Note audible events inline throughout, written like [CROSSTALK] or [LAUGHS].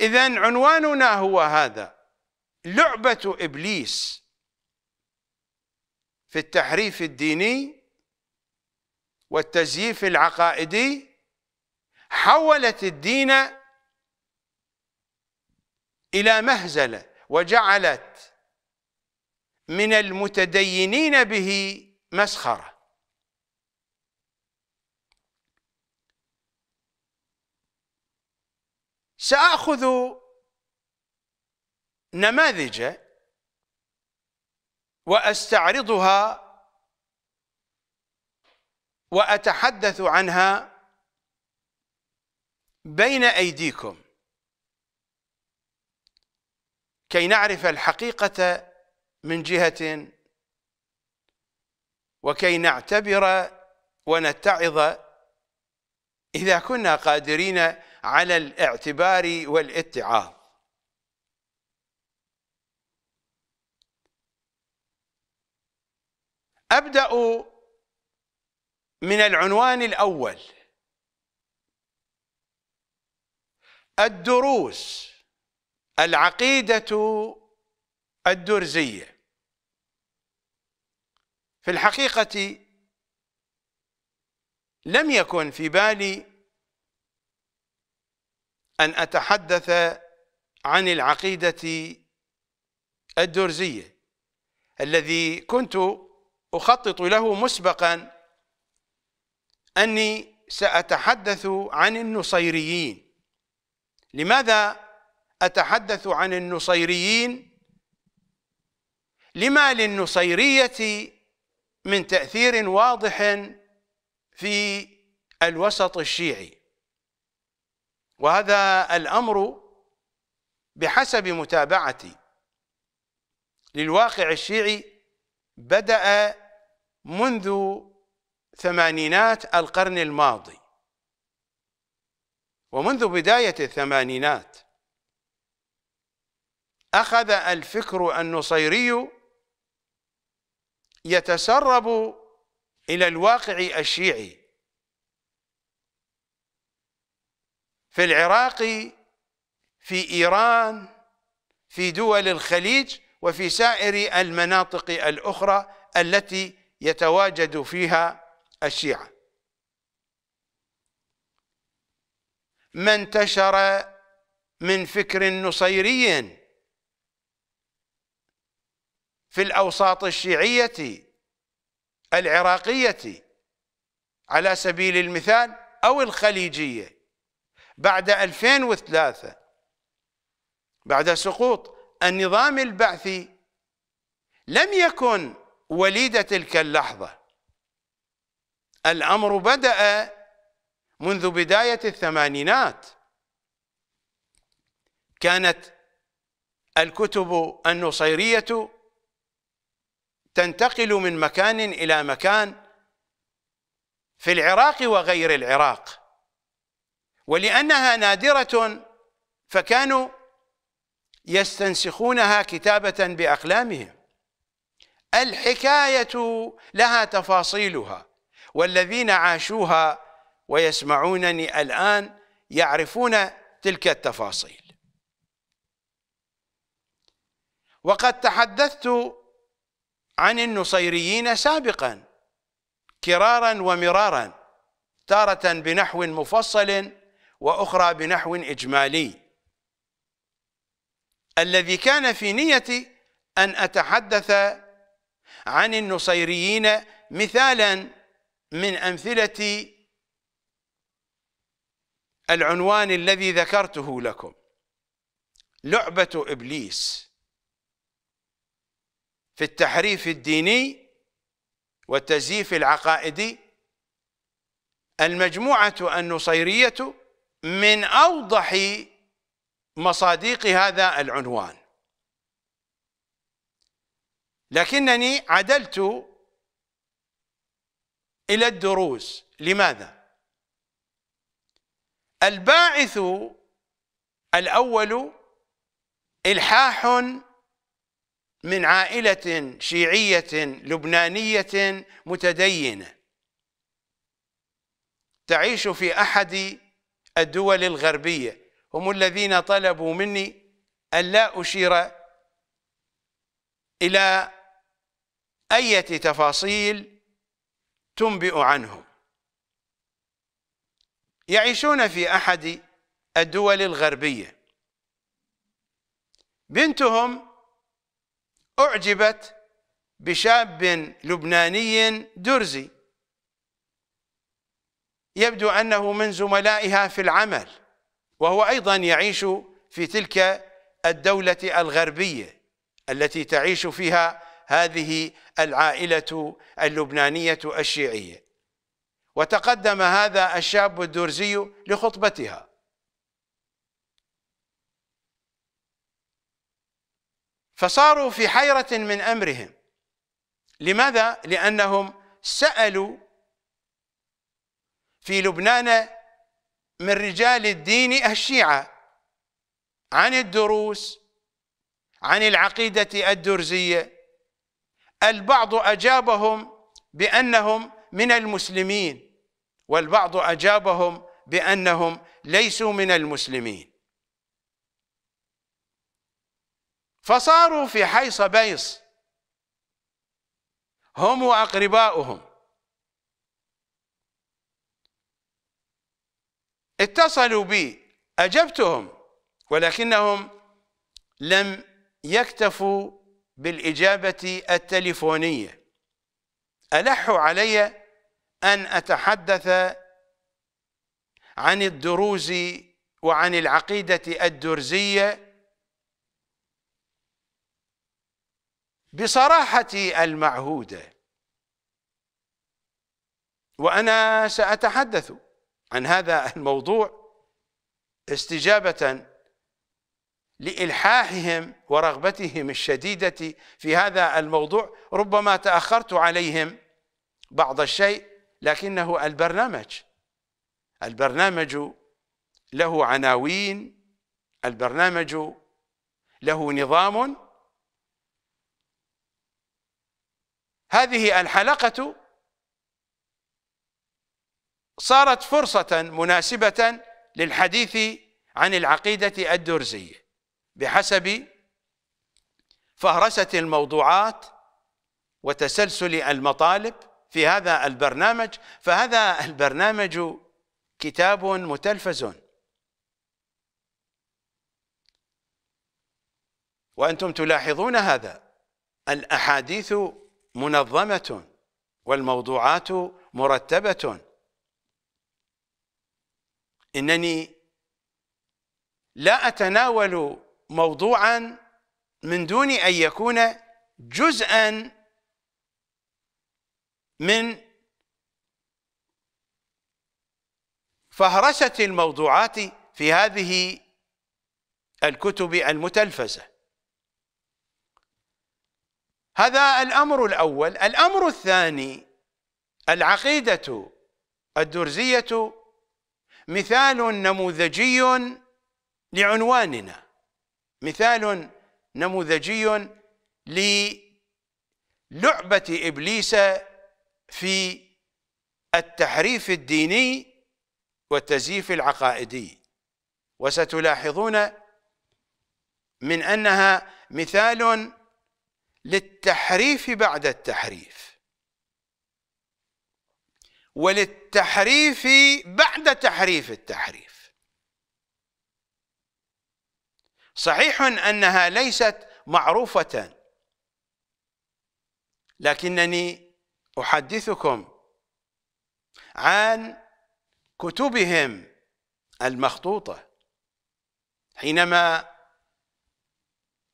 إذا عنواننا هو هذا لعبة إبليس في التحريف الديني والتزييف العقائدي حولت الدين إلى مهزلة وجعلت من المتدينين به مسخره ساخذ نماذج واستعرضها واتحدث عنها بين ايديكم كي نعرف الحقيقه من جهه وكي نعتبر ونتعظ اذا كنا قادرين على الاعتبار والاتعاظ أبدأ من العنوان الأول الدروس العقيدة الدرزية في الحقيقة لم يكن في بالي أن أتحدث عن العقيدة الدرزية الذي كنت أخطط له مسبقا أني سأتحدث عن النصيريين لماذا أتحدث عن النصيريين لما للنصيرية من تأثير واضح في الوسط الشيعي وهذا الأمر بحسب متابعتي للواقع الشيعي بدأ منذ ثمانينات القرن الماضي ومنذ بداية الثمانينات أخذ الفكر النصيري يتسرب إلى الواقع الشيعي في العراق في إيران في دول الخليج وفي سائر المناطق الأخرى التي يتواجد فيها الشيعة ما انتشر من فكر نصيري في الأوساط الشيعية العراقية على سبيل المثال أو الخليجية بعد 2003 بعد سقوط النظام البعثي لم يكن وليد تلك اللحظة الأمر بدأ منذ بداية الثمانينات كانت الكتب النصيرية تنتقل من مكان إلى مكان في العراق وغير العراق ولأنها نادرة فكانوا يستنسخونها كتابة بأقلامهم الحكاية لها تفاصيلها والذين عاشوها ويسمعونني الآن يعرفون تلك التفاصيل وقد تحدثت عن النصيريين سابقا كرارا ومرارا تارة بنحو مفصل وأخرى بنحو إجمالي الذي كان في نيتي أن أتحدث عن النصيريين مثالا من أمثلة العنوان الذي ذكرته لكم لعبة إبليس في التحريف الديني والتزييف العقائدي المجموعة النصيرية من أوضح مصاديق هذا العنوان لكنني عدلت إلى الدروس لماذا؟ الباعث الأول إلحاح من عائلة شيعية لبنانية متدينة تعيش في أحد الدول الغربية هم الذين طلبوا مني أن لا أشير إلى أي تفاصيل تنبئ عنهم يعيشون في أحد الدول الغربية بنتهم أعجبت بشاب لبناني درزي يبدو أنه من زملائها في العمل وهو أيضا يعيش في تلك الدولة الغربية التي تعيش فيها هذه العائلة اللبنانية الشيعية وتقدم هذا الشاب الدرزي لخطبتها فصاروا في حيرة من أمرهم لماذا؟ لأنهم سألوا في لبنان من رجال الدين الشيعة عن الدروس عن العقيدة الدرزية البعض أجابهم بأنهم من المسلمين والبعض أجابهم بأنهم ليسوا من المسلمين فصاروا في حيص بيص هم وأقرباؤهم اتصلوا بي أجبتهم ولكنهم لم يكتفوا بالإجابة التليفونية ألحوا علي أن أتحدث عن الدروز وعن العقيدة الدرزية بصراحة المعهودة وأنا سأتحدث عن هذا الموضوع استجابة لإلحاحهم ورغبتهم الشديدة في هذا الموضوع ربما تأخرت عليهم بعض الشيء لكنه البرنامج البرنامج له عناوين البرنامج له نظام هذه الحلقة صارت فرصة مناسبة للحديث عن العقيدة الدرزية بحسب فهرسة الموضوعات وتسلسل المطالب في هذا البرنامج فهذا البرنامج كتاب متلفز وأنتم تلاحظون هذا الأحاديث منظمة والموضوعات مرتبة انني لا اتناول موضوعا من دون ان يكون جزءا من فهرسه الموضوعات في هذه الكتب المتلفزه هذا الامر الاول الامر الثاني العقيده الدرزيه مثال نموذجي لعنواننا مثال نموذجي للعبة إبليس في التحريف الديني والتزييف العقائدي وستلاحظون من أنها مثال للتحريف بعد التحريف وللتحريف بعد تحريف التحريف صحيح أنها ليست معروفة لكنني أحدثكم عن كتبهم المخطوطة حينما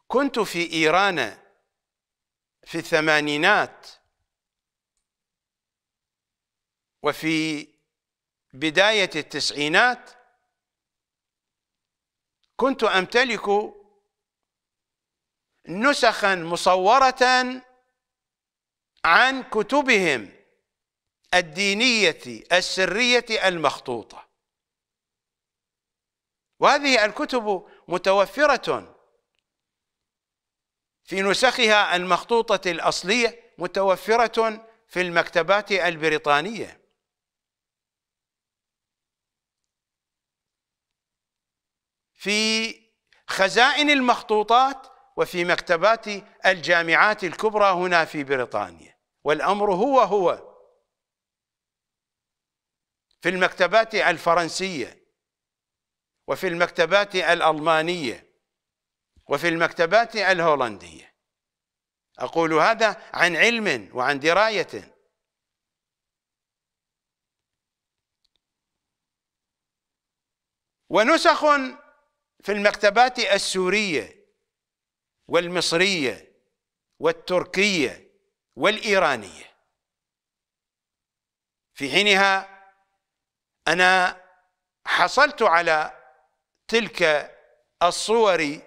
كنت في إيران في الثمانينات وفي بداية التسعينات كنت أمتلك نسخا مصورة عن كتبهم الدينية السرية المخطوطة وهذه الكتب متوفرة في نسخها المخطوطة الأصلية متوفرة في المكتبات البريطانية في خزائن المخطوطات وفي مكتبات الجامعات الكبرى هنا في بريطانيا والأمر هو هو في المكتبات الفرنسية وفي المكتبات الألمانية وفي المكتبات الهولندية أقول هذا عن علم وعن دراية ونسخ في المكتبات السورية والمصرية والتركية والإيرانية في حينها أنا حصلت على تلك الصور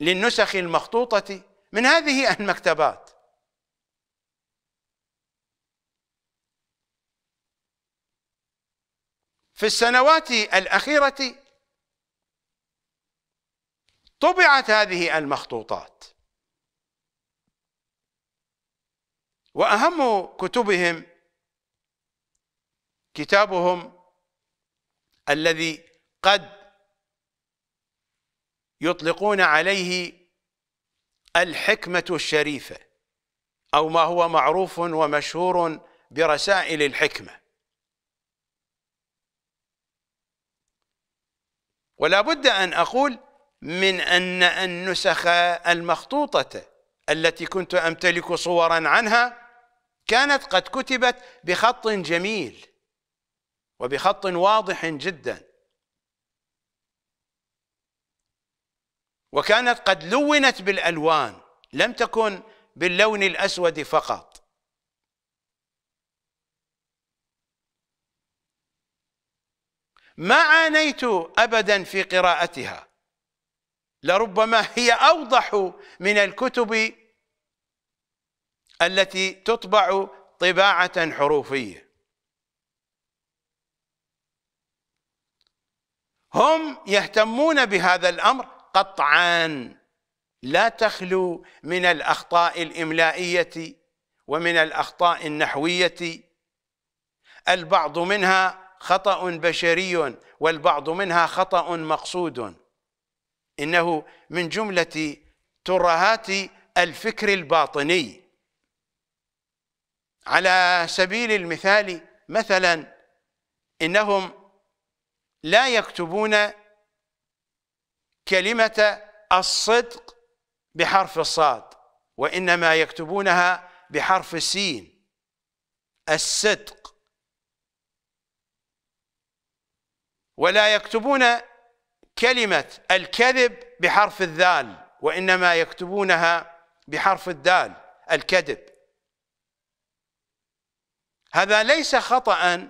للنسخ المخطوطة من هذه [LAUGHS] المكتبات في السنوات الأخيرة طبعت هذه المخطوطات واهم كتبهم كتابهم الذي قد يطلقون عليه الحكمه الشريفه او ما هو معروف ومشهور برسائل الحكمه ولا بد ان اقول من أن النسخ المخطوطة التي كنت أمتلك صورا عنها كانت قد كتبت بخط جميل وبخط واضح جدا وكانت قد لونت بالألوان لم تكن باللون الأسود فقط ما عانيت أبدا في قراءتها لربما هي أوضح من الكتب التي تطبع طباعة حروفية هم يهتمون بهذا الأمر قطعا لا تخلو من الأخطاء الإملائية ومن الأخطاء النحوية البعض منها خطأ بشري والبعض منها خطأ مقصود إنه من جملة ترهات الفكر الباطني على سبيل المثال مثلا إنهم لا يكتبون كلمة الصدق بحرف الصاد وإنما يكتبونها بحرف السين الصدق ولا يكتبون كلمة الكذب بحرف الذال وإنما يكتبونها بحرف الدال الكذب هذا ليس خطأ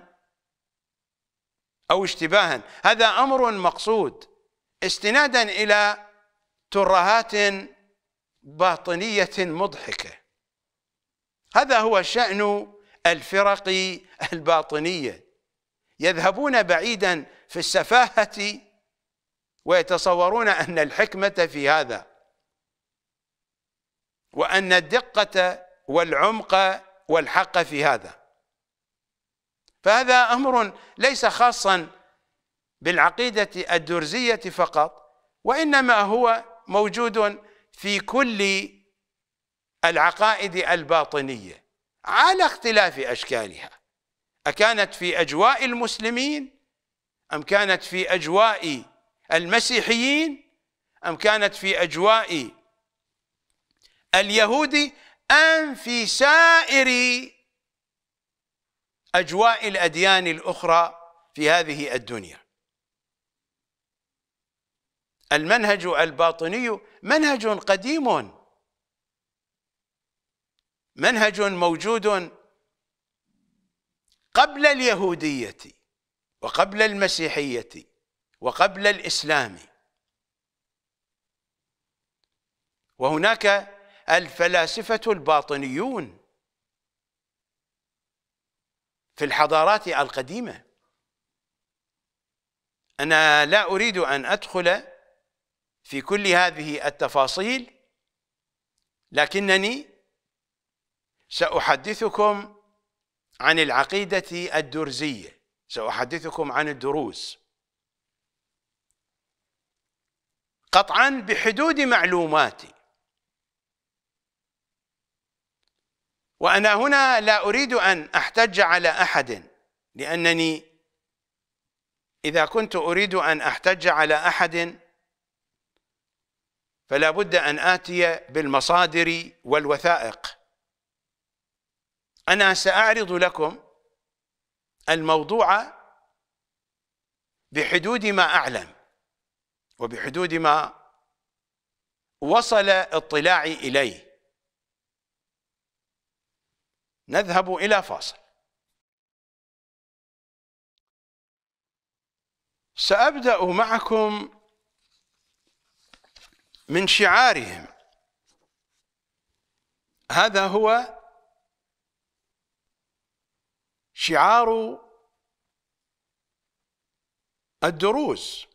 أو اشتباها هذا أمر مقصود استنادا إلى ترهات باطنية مضحكة هذا هو شأن الفرق الباطنية يذهبون بعيدا في السفاهة ويتصورون أن الحكمة في هذا وأن الدقة والعمق والحق في هذا فهذا أمر ليس خاصا بالعقيدة الدرزية فقط وإنما هو موجود في كل العقائد الباطنية على اختلاف أشكالها أكانت في أجواء المسلمين أم كانت في أجواء المسيحيين أم كانت في أجواء اليهود أم في سائر أجواء الأديان الأخرى في هذه الدنيا المنهج الباطني منهج قديم منهج موجود قبل اليهودية وقبل المسيحية وقبل الإسلام وهناك الفلاسفة الباطنيون في الحضارات القديمة أنا لا أريد أن أدخل في كل هذه التفاصيل لكنني سأحدثكم عن العقيدة الدرزية سأحدثكم عن الدروز قطعا بحدود معلوماتي وأنا هنا لا أريد أن أحتج على أحد لأنني إذا كنت أريد أن أحتج على أحد فلا بد أن آتي بالمصادر والوثائق أنا سأعرض لكم الموضوع بحدود ما أعلم وبحدود ما وصل اطلاعي إليه نذهب إلى فاصل سأبدأ معكم من شعارهم هذا هو شعار الدروز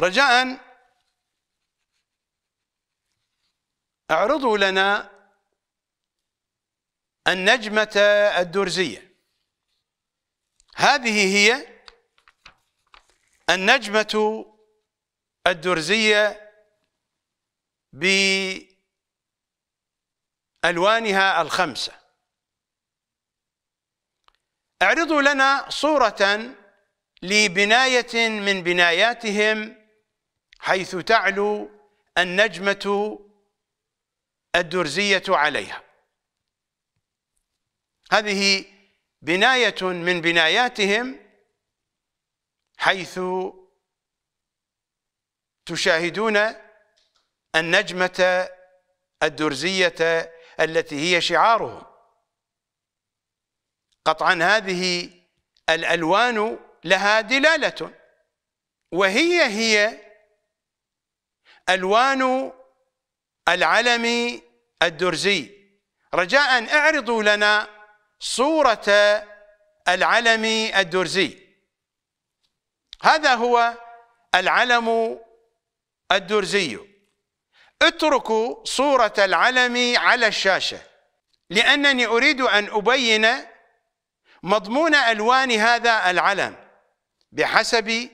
رجاء اعرضوا لنا النجمة الدرزية هذه هي النجمة الدرزية بألوانها الخمسة اعرضوا لنا صورة لبناية من بناياتهم حيث تعلو النجمة الدرزية عليها هذه بناية من بناياتهم حيث تشاهدون النجمة الدرزية التي هي شعارهم قطعا هذه الألوان لها دلالة وهي هي ألوان العلم الدرزي رجاء اعرضوا لنا صورة العلم الدرزي هذا هو العلم الدرزي اتركوا صورة العلم على الشاشة لأنني أريد أن أبين مضمون ألوان هذا العلم بحسب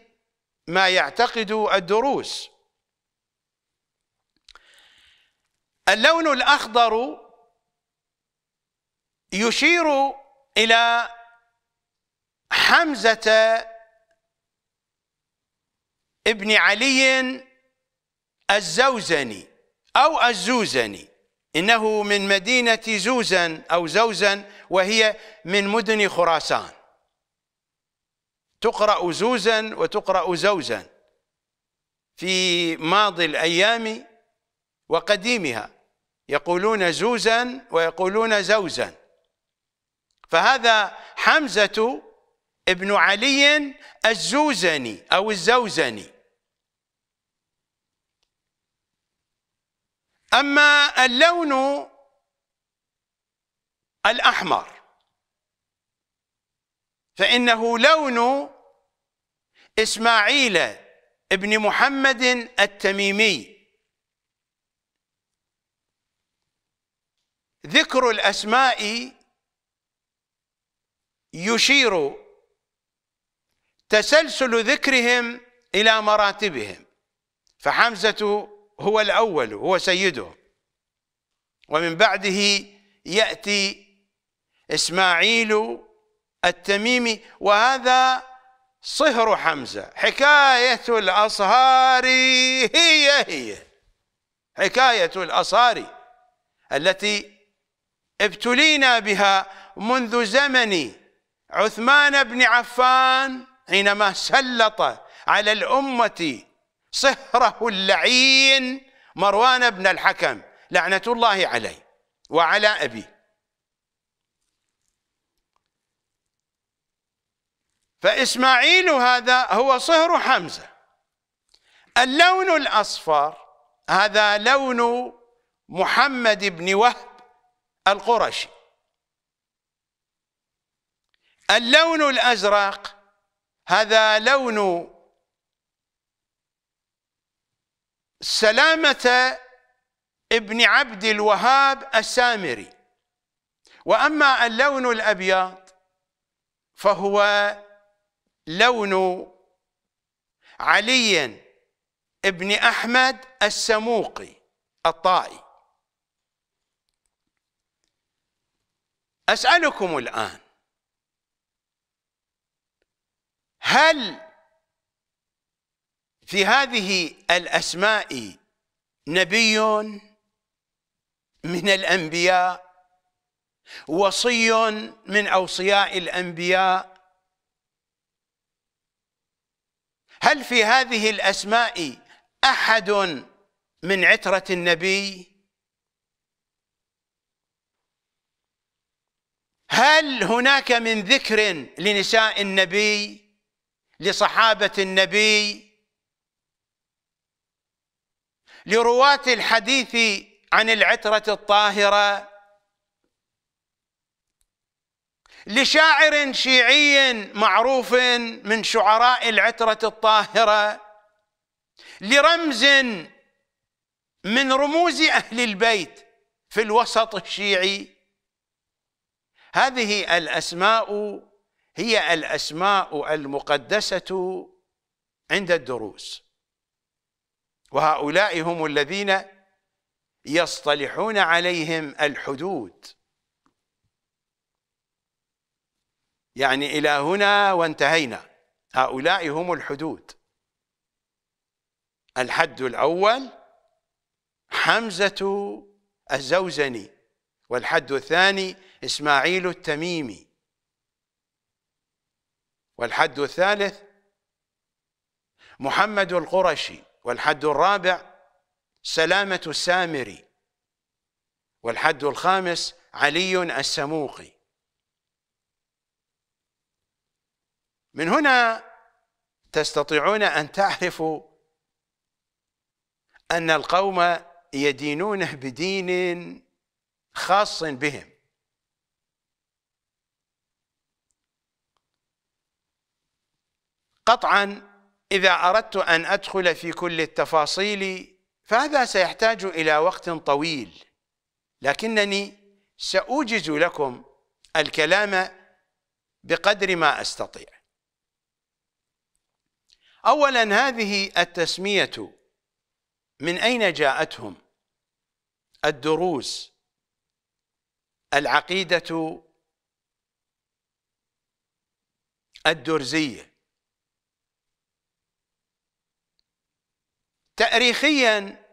ما يعتقد الدروس اللون الأخضر يشير إلى حمزة ابن علي الزوزني أو الزوزني إنه من مدينة زوزن أو زوزن وهي من مدن خراسان تقرأ زوزن وتقرأ زوزن في ماضي الأيام وقديمها يقولون زوزا ويقولون زوزا فهذا حمزة ابن علي الزوزني أو الزوزني أما اللون الأحمر فإنه لون إسماعيل ابن محمد التميمي ذكر الأسماء يشير تسلسل ذكرهم إلى مراتبهم فحمزة هو الأول هو سيدهم ومن بعده يأتي إسماعيل التميمي وهذا صهر حمزة حكاية الأصهار هي هي حكاية الأصهار التي ابتلينا بها منذ زمن عثمان بن عفان حينما سلط على الأمة صهره اللعين مروان بن الحكم لعنة الله عليه وعلى أبيه فإسماعيل هذا هو صهر حمزة اللون الأصفر هذا لون محمد بن وهب القرشي اللون الأزرق هذا لون سلامة ابن عبد الوهاب السامري وأما اللون الأبيض فهو لون علي بن أحمد السموقي الطائي أسألكم الآن هل في هذه الأسماء نبي من الأنبياء وصي من أوصياء الأنبياء هل في هذه الأسماء أحد من عترة النبي؟ هل هناك من ذكر لنساء النبي لصحابة النبي لرواة الحديث عن العترة الطاهرة لشاعر شيعي معروف من شعراء العترة الطاهرة لرمز من رموز أهل البيت في الوسط الشيعي هذه الأسماء هي الأسماء المقدسة عند الدروس وهؤلاء هم الذين يصطلحون عليهم الحدود يعني إلى هنا وانتهينا هؤلاء هم الحدود الحد الأول حمزة الزوزني والحد الثاني إسماعيل التميمي والحد الثالث محمد القرشي والحد الرابع سلامة السامري والحد الخامس علي السموقي من هنا تستطيعون أن تعرفوا أن القوم يدينون بدين خاص بهم قطعا إذا أردت أن أدخل في كل التفاصيل فهذا سيحتاج إلى وقت طويل لكنني سأوجز لكم الكلام بقدر ما أستطيع أولا هذه التسمية من أين جاءتهم الدروس العقيدة الدرزية تاريخيا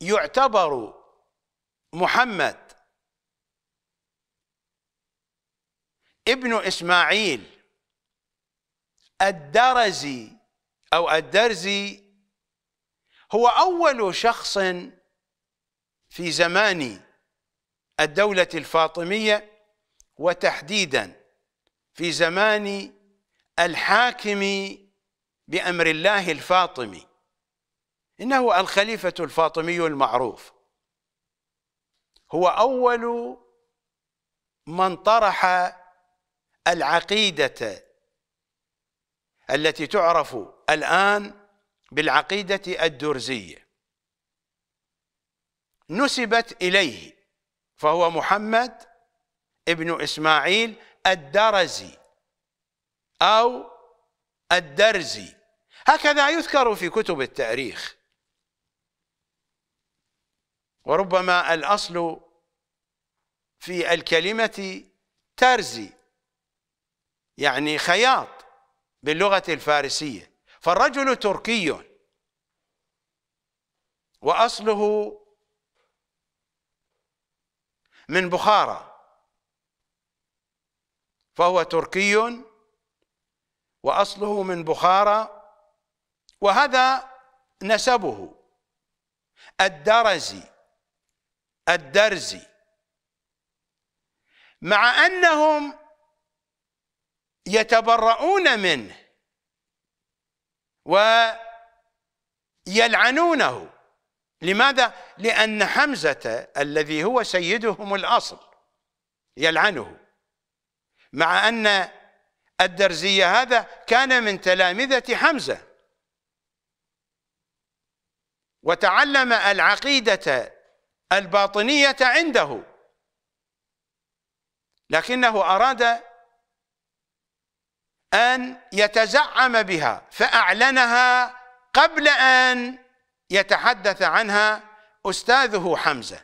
يعتبر محمد ابن اسماعيل الدرزي او الدرزي هو اول شخص في زمان الدوله الفاطميه وتحديدا في زمان الحاكم بامر الله الفاطمي إنه الخليفة الفاطمي المعروف هو أول من طرح العقيدة التي تعرف الآن بالعقيدة الدرزية نسبت إليه فهو محمد ابن إسماعيل الدرزي أو الدرزي هكذا يذكر في كتب التاريخ وربما الأصل في الكلمة ترزي يعني خياط باللغة الفارسية فالرجل تركي وأصله من بخارى فهو تركي وأصله من بخارى وهذا نسبه الدرزي الدرزي مع أنهم يتبرؤون منه ويلعنونه لماذا؟ لأن حمزة الذي هو سيدهم الأصل يلعنه مع أن الدرزي هذا كان من تلامذة حمزة وتعلم العقيدة الباطنية عنده لكنه أراد أن يتزعم بها فأعلنها قبل أن يتحدث عنها أستاذه حمزة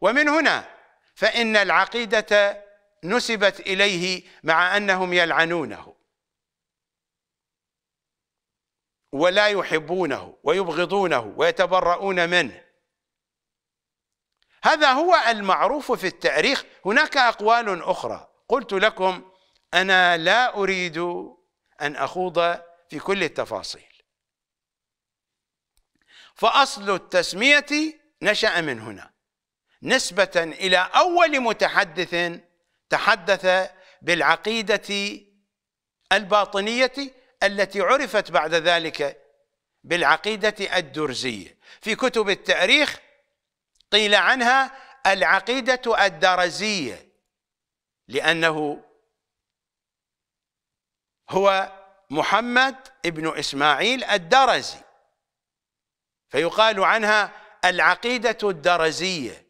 ومن هنا فإن العقيدة نسبت إليه مع أنهم يلعنونه ولا يحبونه ويبغضونه ويتبرؤون منه هذا هو المعروف في التاريخ هناك أقوال أخرى قلت لكم أنا لا أريد أن أخوض في كل التفاصيل فأصل التسمية نشأ من هنا نسبة إلى أول متحدث تحدث بالعقيدة الباطنية التي عرفت بعد ذلك بالعقيدة الدرزية في كتب التاريخ قيل عنها العقيدة الدرزية لأنه هو محمد ابن إسماعيل الدرزي فيقال عنها العقيدة الدرزية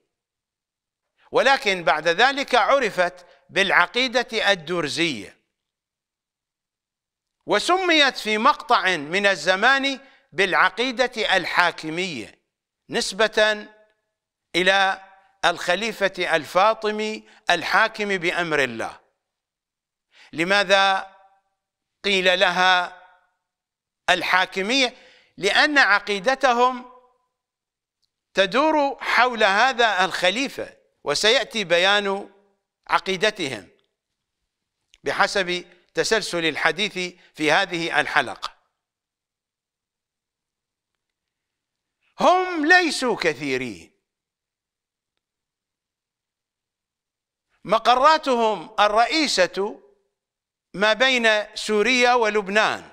ولكن بعد ذلك عرفت بالعقيدة الدرزية وسميت في مقطع من الزمان بالعقيدة الحاكمية نسبة إلى الخليفة الفاطمي الحاكم بأمر الله لماذا قيل لها الحاكمية لأن عقيدتهم تدور حول هذا الخليفة وسيأتي بيان عقيدتهم بحسب تسلسل الحديث في هذه الحلقة هم ليسوا كثيرين مقراتهم الرئيسة ما بين سوريا ولبنان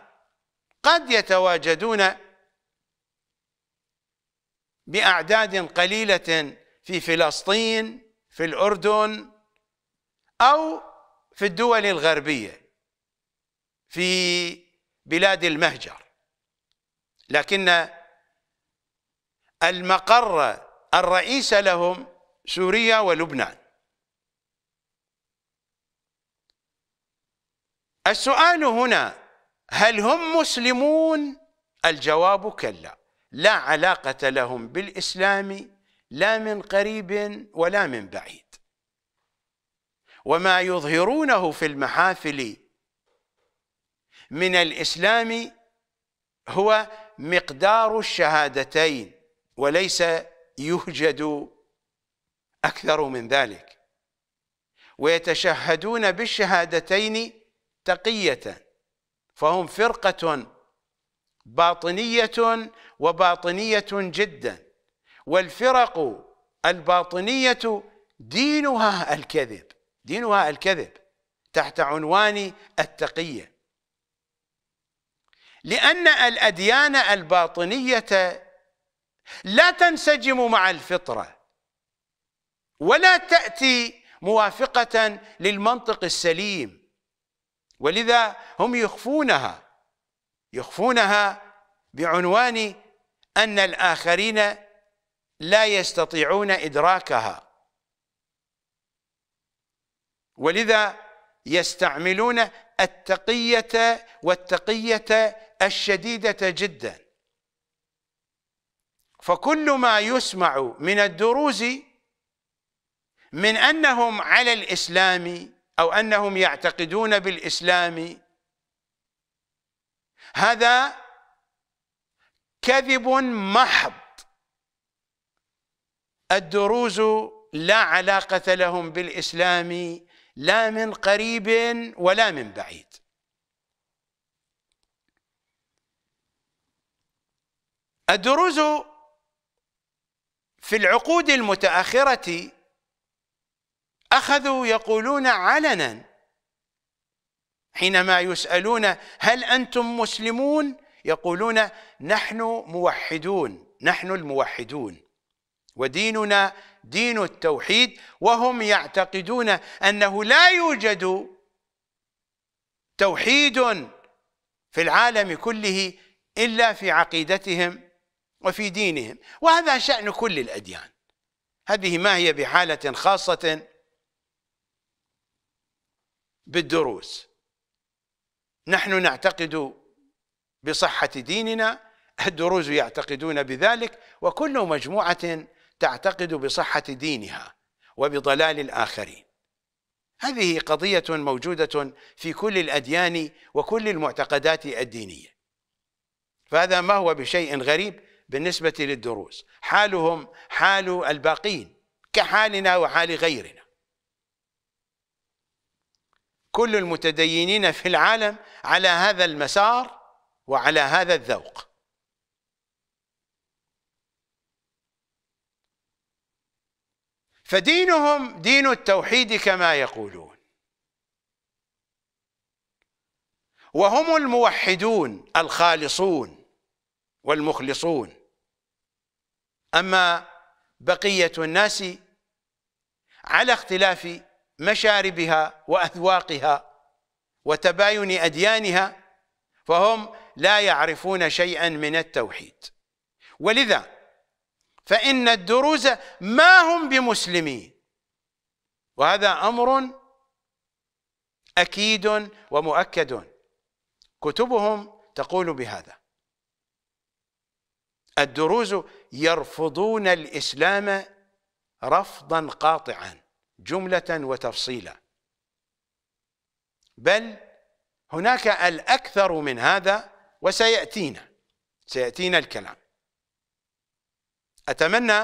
قد يتواجدون بأعداد قليلة في فلسطين في الأردن أو في الدول الغربية في بلاد المهجر لكن المقر الرئيس لهم سوريا ولبنان السؤال هنا هل هم مسلمون الجواب كلا لا علاقة لهم بالإسلام لا من قريب ولا من بعيد وما يظهرونه في المحافل من الإسلام هو مقدار الشهادتين وليس يوجد أكثر من ذلك ويتشهدون بالشهادتين تقية فهم فرقة باطنية وباطنية جدا والفرق الباطنية دينها الكذب دينها الكذب تحت عنوان التقية لأن الأديان الباطنية لا تنسجم مع الفطرة ولا تأتي موافقة للمنطق السليم ولذا هم يخفونها يخفونها بعنوان أن الآخرين لا يستطيعون إدراكها ولذا يستعملون التقية والتقية الشديدة جدا فكل ما يسمع من الدروز من أنهم على الإسلام أو أنهم يعتقدون بالإسلام هذا كذب محض الدروز لا علاقة لهم بالإسلام لا من قريب ولا من بعيد الدروز في العقود المتأخرة أخذوا يقولون علنا حينما يسألون هل أنتم مسلمون يقولون نحن موحدون نحن الموحدون وديننا دين التوحيد وهم يعتقدون أنه لا يوجد توحيد في العالم كله إلا في عقيدتهم وفي دينهم وهذا شأن كل الأديان هذه ما هي بحالة خاصة بالدروس نحن نعتقد بصحة ديننا الدروز يعتقدون بذلك وكل مجموعة تعتقد بصحة دينها وبضلال الآخرين هذه قضية موجودة في كل الأديان وكل المعتقدات الدينية فهذا ما هو بشيء غريب بالنسبة للدروز حالهم حال الباقين كحالنا وحال غيرنا كل المتدينين في العالم على هذا المسار وعلى هذا الذوق فدينهم دين التوحيد كما يقولون وهم الموحدون الخالصون والمخلصون أما بقية الناس على اختلاف مشاربها واذواقها وتباين اديانها فهم لا يعرفون شيئا من التوحيد ولذا فان الدروز ما هم بمسلمين وهذا امر اكيد ومؤكد كتبهم تقول بهذا الدروز يرفضون الاسلام رفضا قاطعا جملة وتفصيلا بل هناك الأكثر من هذا وسيأتينا سيأتينا الكلام أتمنى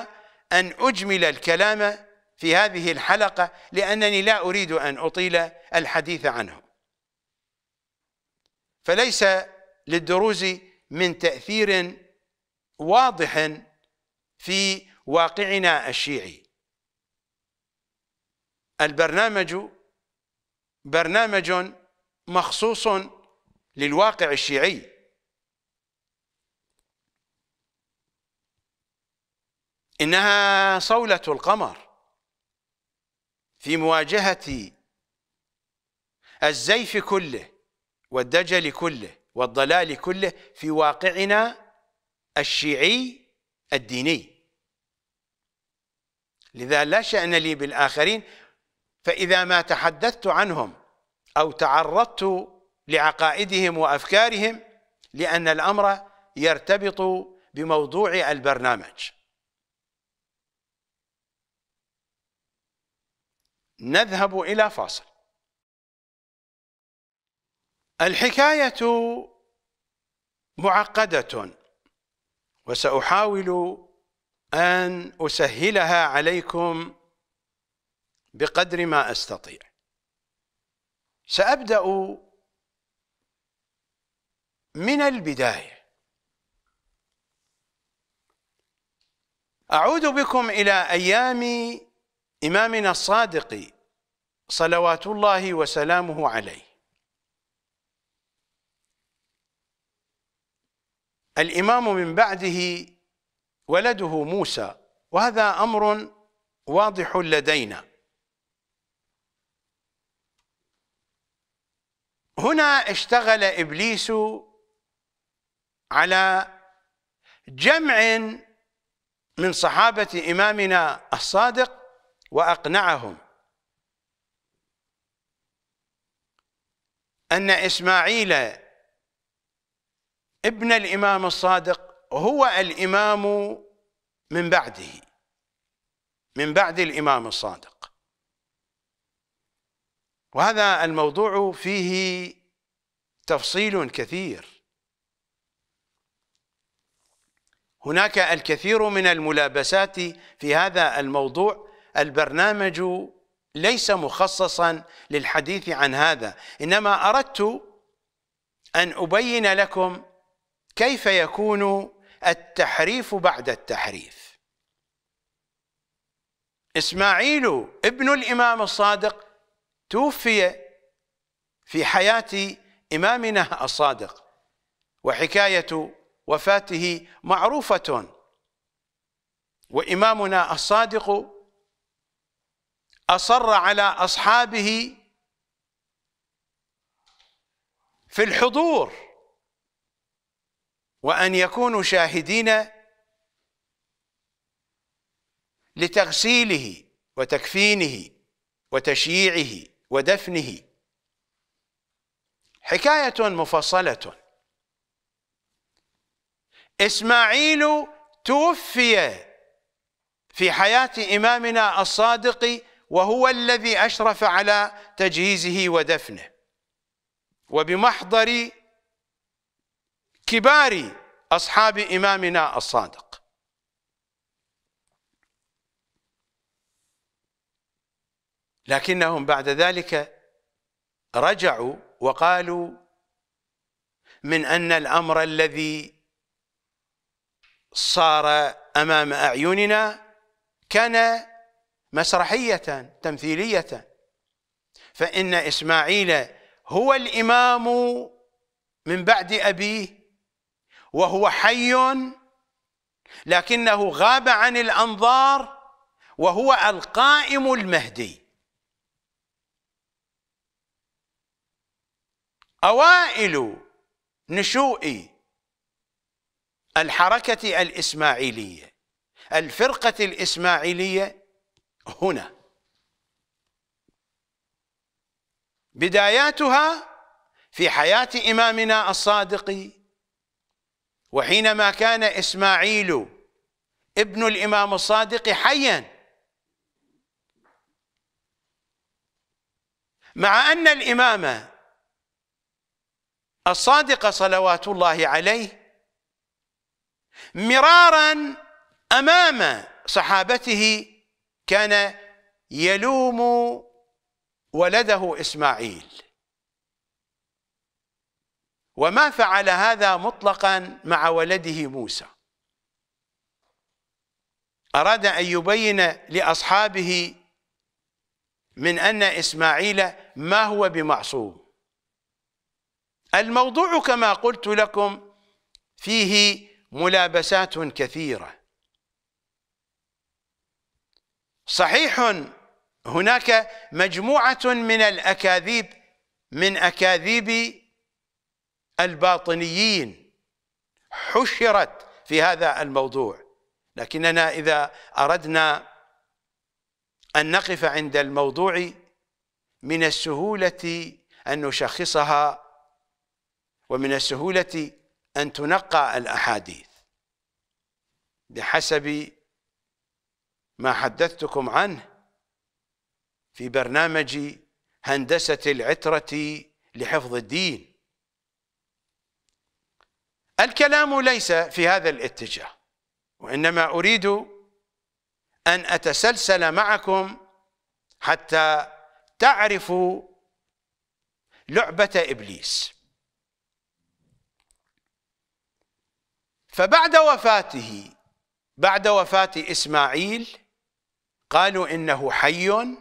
أن أجمل الكلام في هذه الحلقة لأنني لا أريد أن أطيل الحديث عنه فليس للدروز من تأثير واضح في واقعنا الشيعي البرنامج برنامج مخصوص للواقع الشيعي إنها صولة القمر في مواجهة الزيف كله والدجل كله والضلال كله في واقعنا الشيعي الديني لذا لا شأن لي بالآخرين فإذا ما تحدثت عنهم أو تعرضت لعقائدهم وأفكارهم لأن الأمر يرتبط بموضوع البرنامج نذهب إلى فاصل الحكاية معقدة وسأحاول أن أسهلها عليكم بقدر ما أستطيع سأبدأ من البداية أعود بكم إلى أيام إمامنا الصادق صلوات الله وسلامه عليه الإمام من بعده ولده موسى وهذا أمر واضح لدينا هنا اشتغل ابليس على جمع من صحابه امامنا الصادق واقنعهم ان اسماعيل ابن الامام الصادق هو الامام من بعده من بعد الامام الصادق وهذا الموضوع فيه تفصيل كثير هناك الكثير من الملابسات في هذا الموضوع البرنامج ليس مخصصا للحديث عن هذا إنما أردت أن أبين لكم كيف يكون التحريف بعد التحريف إسماعيل ابن الإمام الصادق توفي في حياة إمامنا الصادق وحكاية وفاته معروفة وإمامنا الصادق أصر على أصحابه في الحضور وأن يكونوا شاهدين لتغسيله وتكفينه وتشييعه ودفنه حكاية مفصلة إسماعيل توفي في حياة إمامنا الصادق وهو الذي أشرف على تجهيزه ودفنه وبمحضر كبار أصحاب إمامنا الصادق لكنهم بعد ذلك رجعوا وقالوا من أن الأمر الذي صار أمام أعيننا كان مسرحية تمثيلية فإن إسماعيل هو الإمام من بعد أبيه وهو حي لكنه غاب عن الأنظار وهو القائم المهدي أوائل نشوء الحركة الإسماعيلية الفرقة الإسماعيلية هنا بداياتها في حياة إمامنا الصادق وحينما كان إسماعيل ابن الإمام الصادق حيا مع أن الإمامة الصادق صلوات الله عليه مرارا امام صحابته كان يلوم ولده اسماعيل وما فعل هذا مطلقا مع ولده موسى اراد ان يبين لاصحابه من ان اسماعيل ما هو بمعصوم الموضوع كما قلت لكم فيه ملابسات كثيرة صحيح هناك مجموعة من الأكاذيب من أكاذيب الباطنيين حشرت في هذا الموضوع لكننا إذا أردنا أن نقف عند الموضوع من السهولة أن نشخصها ومن السهولة أن تنقى الأحاديث بحسب ما حدثتكم عنه في برنامج هندسة العترة لحفظ الدين الكلام ليس في هذا الاتجاه وإنما أريد أن أتسلسل معكم حتى تعرفوا لعبة إبليس فبعد وفاته بعد وفاة إسماعيل قالوا إنه حي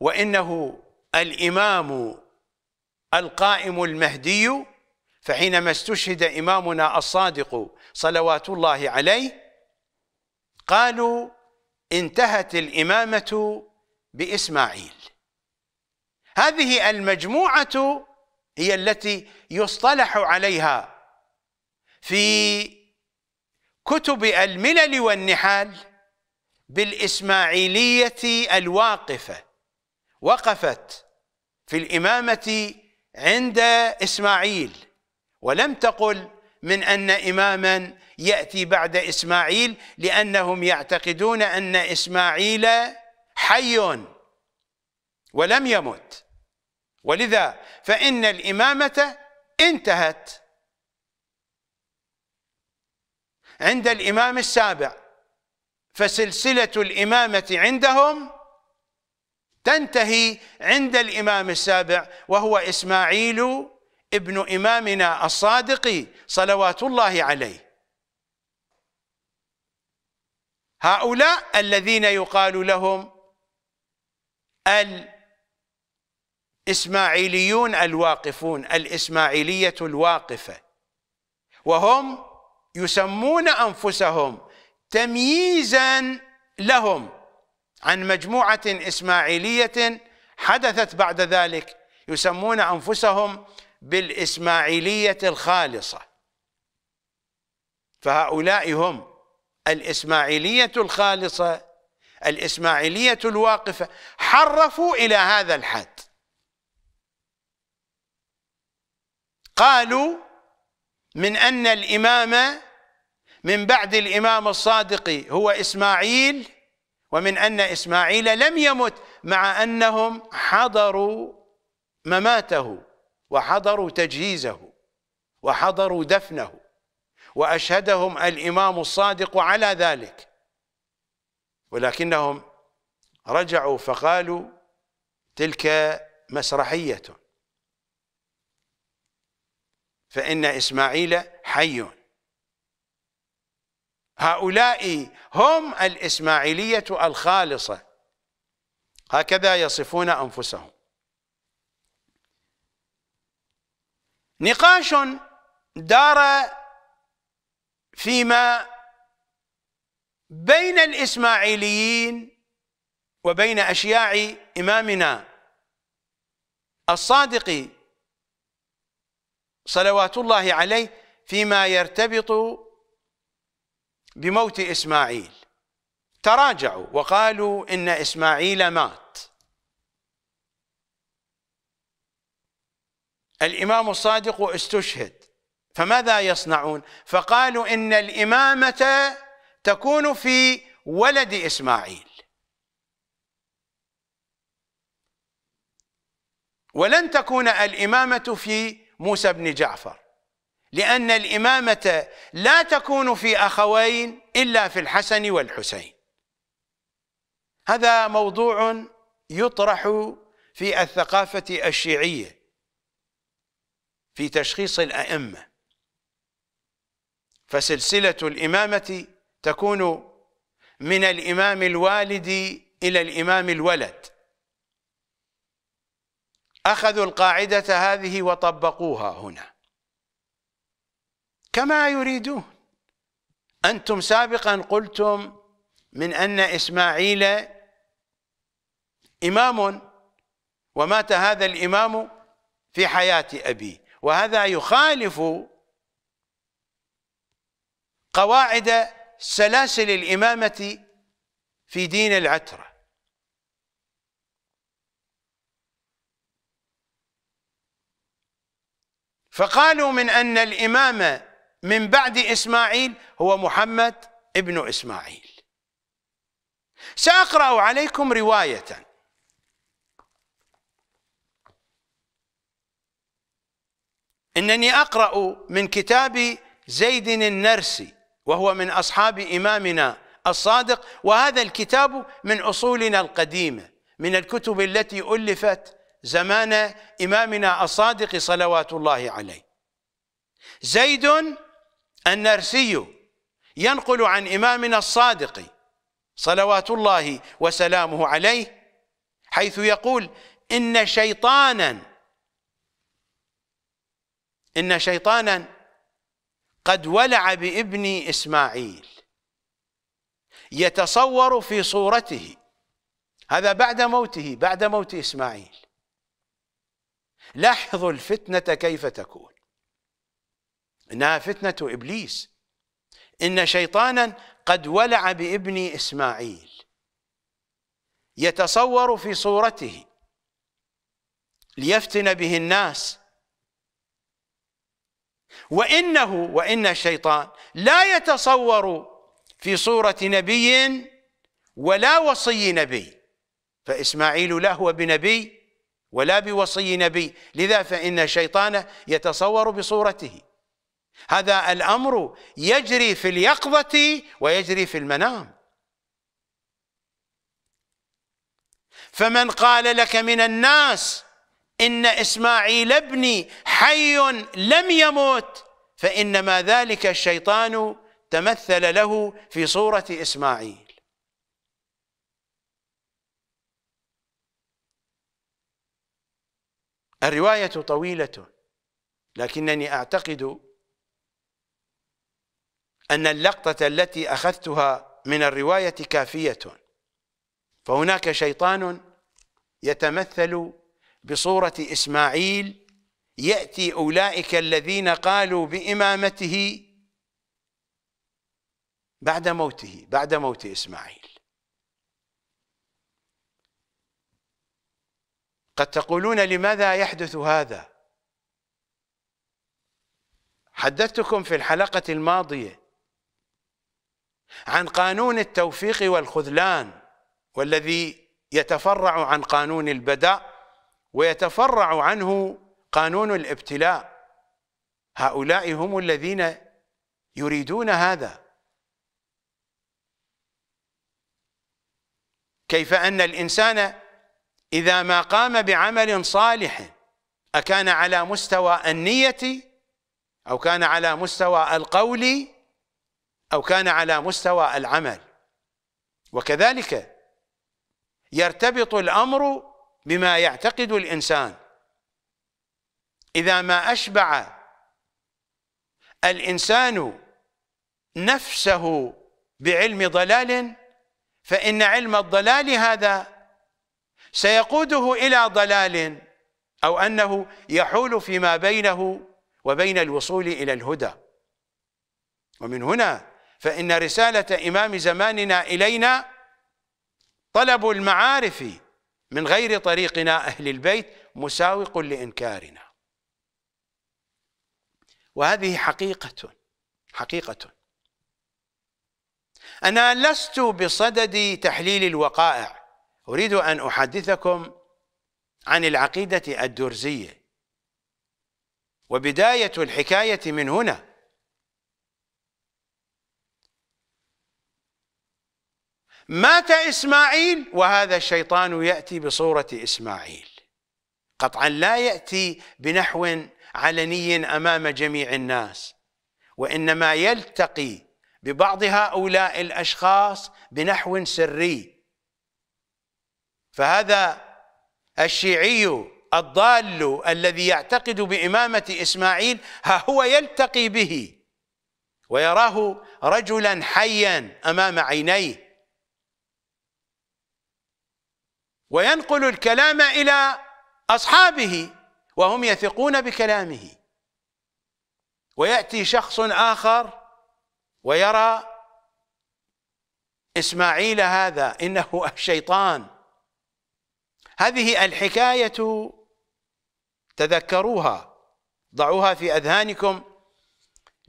وإنه الإمام القائم المهدي فحينما استشهد إمامنا الصادق صلوات الله عليه قالوا انتهت الإمامة بإسماعيل هذه المجموعة هي التي يصطلح عليها في كتب الملل والنحال بالإسماعيلية الواقفة وقفت في الإمامة عند إسماعيل ولم تقل من أن إماما يأتي بعد إسماعيل لأنهم يعتقدون أن إسماعيل حي ولم يمت ولذا فإن الإمامة انتهت عند الإمام السابع فسلسلة الإمامة عندهم تنتهي عند الإمام السابع وهو إسماعيل ابن إمامنا الصادق صلوات الله عليه هؤلاء الذين يقال لهم الإسماعيليون الواقفون الإسماعيلية الواقفة وهم يسمون انفسهم تمييزا لهم عن مجموعه اسماعيليه حدثت بعد ذلك يسمون انفسهم بالاسماعيليه الخالصه فهؤلاء هم الاسماعيليه الخالصه الاسماعيليه الواقفه حرفوا الى هذا الحد قالوا من ان الامام من بعد الإمام الصادق هو إسماعيل ومن أن إسماعيل لم يمت مع أنهم حضروا مماته وحضروا تجهيزه وحضروا دفنه وأشهدهم الإمام الصادق على ذلك ولكنهم رجعوا فقالوا تلك مسرحية فإن إسماعيل حي هؤلاء هم الإسماعيلية الخالصة هكذا يصفون أنفسهم نقاش دار فيما بين الإسماعيليين وبين أشياع إمامنا الصادق صلوات الله عليه فيما يرتبط بموت إسماعيل تراجعوا وقالوا إن إسماعيل مات الإمام الصادق استشهد فماذا يصنعون فقالوا إن الإمامة تكون في ولد إسماعيل ولن تكون الإمامة في موسى بن جعفر لأن الإمامة لا تكون في أخوين إلا في الحسن والحسين هذا موضوع يطرح في الثقافة الشيعية في تشخيص الأئمة فسلسلة الإمامة تكون من الإمام الوالد إلى الإمام الولد أخذوا القاعدة هذه وطبقوها هنا كما يريدون أنتم سابقا قلتم من أن إسماعيل إمام ومات هذا الإمام في حياة أبيه وهذا يخالف قواعد سلاسل الإمامة في دين العترة فقالوا من أن الإمامة من بعد إسماعيل هو محمد ابن إسماعيل سأقرأ عليكم رواية إنني أقرأ من كتاب زيد النرسي وهو من أصحاب إمامنا الصادق وهذا الكتاب من أصولنا القديمة من الكتب التي ألفت زمان إمامنا الصادق صلوات الله عليه زيد النرسي ينقل عن إمامنا الصادق صلوات الله وسلامه عليه حيث يقول إن شيطانا إن شيطانا قد ولع بابن إسماعيل يتصور في صورته هذا بعد موته بعد موت إسماعيل لاحظوا الفتنة كيف تكون إنها فتنة إبليس إن شيطانا قد ولع بابن إسماعيل يتصور في صورته ليفتن به الناس وإنه وإن الشيطان لا يتصور في صورة نبي ولا وصي نبي فإسماعيل لا هو بنبي ولا بوصي نبي لذا فإن الشيطان يتصور بصورته هذا الامر يجري في اليقظه ويجري في المنام فمن قال لك من الناس ان اسماعيل ابني حي لم يموت فانما ذلك الشيطان تمثل له في صوره اسماعيل الروايه طويله لكنني اعتقد أن اللقطة التي أخذتها من الرواية كافية فهناك شيطان يتمثل بصورة إسماعيل يأتي أولئك الذين قالوا بإمامته بعد موته بعد موت إسماعيل قد تقولون لماذا يحدث هذا حدثتكم في الحلقة الماضية عن قانون التوفيق والخذلان والذي يتفرع عن قانون البدء ويتفرع عنه قانون الابتلاء هؤلاء هم الذين يريدون هذا كيف أن الإنسان إذا ما قام بعمل صالح أكان على مستوى النية أو كان على مستوى القول أو كان على مستوى العمل وكذلك يرتبط الأمر بما يعتقد الإنسان إذا ما أشبع الإنسان نفسه بعلم ضلال فإن علم الضلال هذا سيقوده إلى ضلال أو أنه يحول فيما بينه وبين الوصول إلى الهدى ومن هنا فإن رسالة إمام زماننا إلينا طلب المعارف من غير طريقنا أهل البيت مساوق لإنكارنا وهذه حقيقة حقيقة أنا لست بصدد تحليل الوقائع أريد أن أحدثكم عن العقيدة الدرزية وبداية الحكاية من هنا مات إسماعيل وهذا الشيطان يأتي بصورة إسماعيل قطعا لا يأتي بنحو علني أمام جميع الناس وإنما يلتقي ببعض هؤلاء الأشخاص بنحو سري فهذا الشيعي الضال الذي يعتقد بإمامة إسماعيل ها هو يلتقي به ويراه رجلا حيا أمام عينيه وينقل الكلام إلى أصحابه وهم يثقون بكلامه ويأتي شخص آخر ويرى إسماعيل هذا إنه [LAUGHS] الشيطان هذه الحكاية تذكروها ضعوها في أذهانكم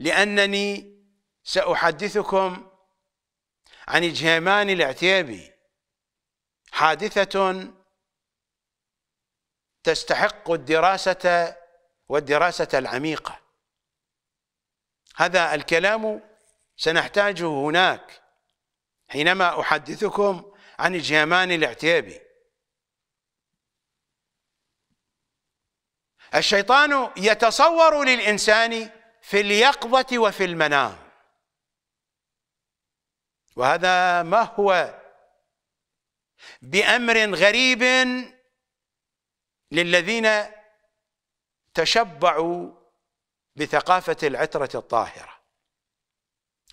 لأنني سأحدثكم عن جهيمان العتيبي حادثة تستحق الدراسة والدراسة العميقة هذا الكلام سنحتاجه هناك حينما أحدثكم عن الجيمان الاعتيابي الشيطان يتصور للإنسان في اليقظة وفي المنام وهذا ما هو بامر غريب للذين تشبعوا بثقافه العتره الطاهره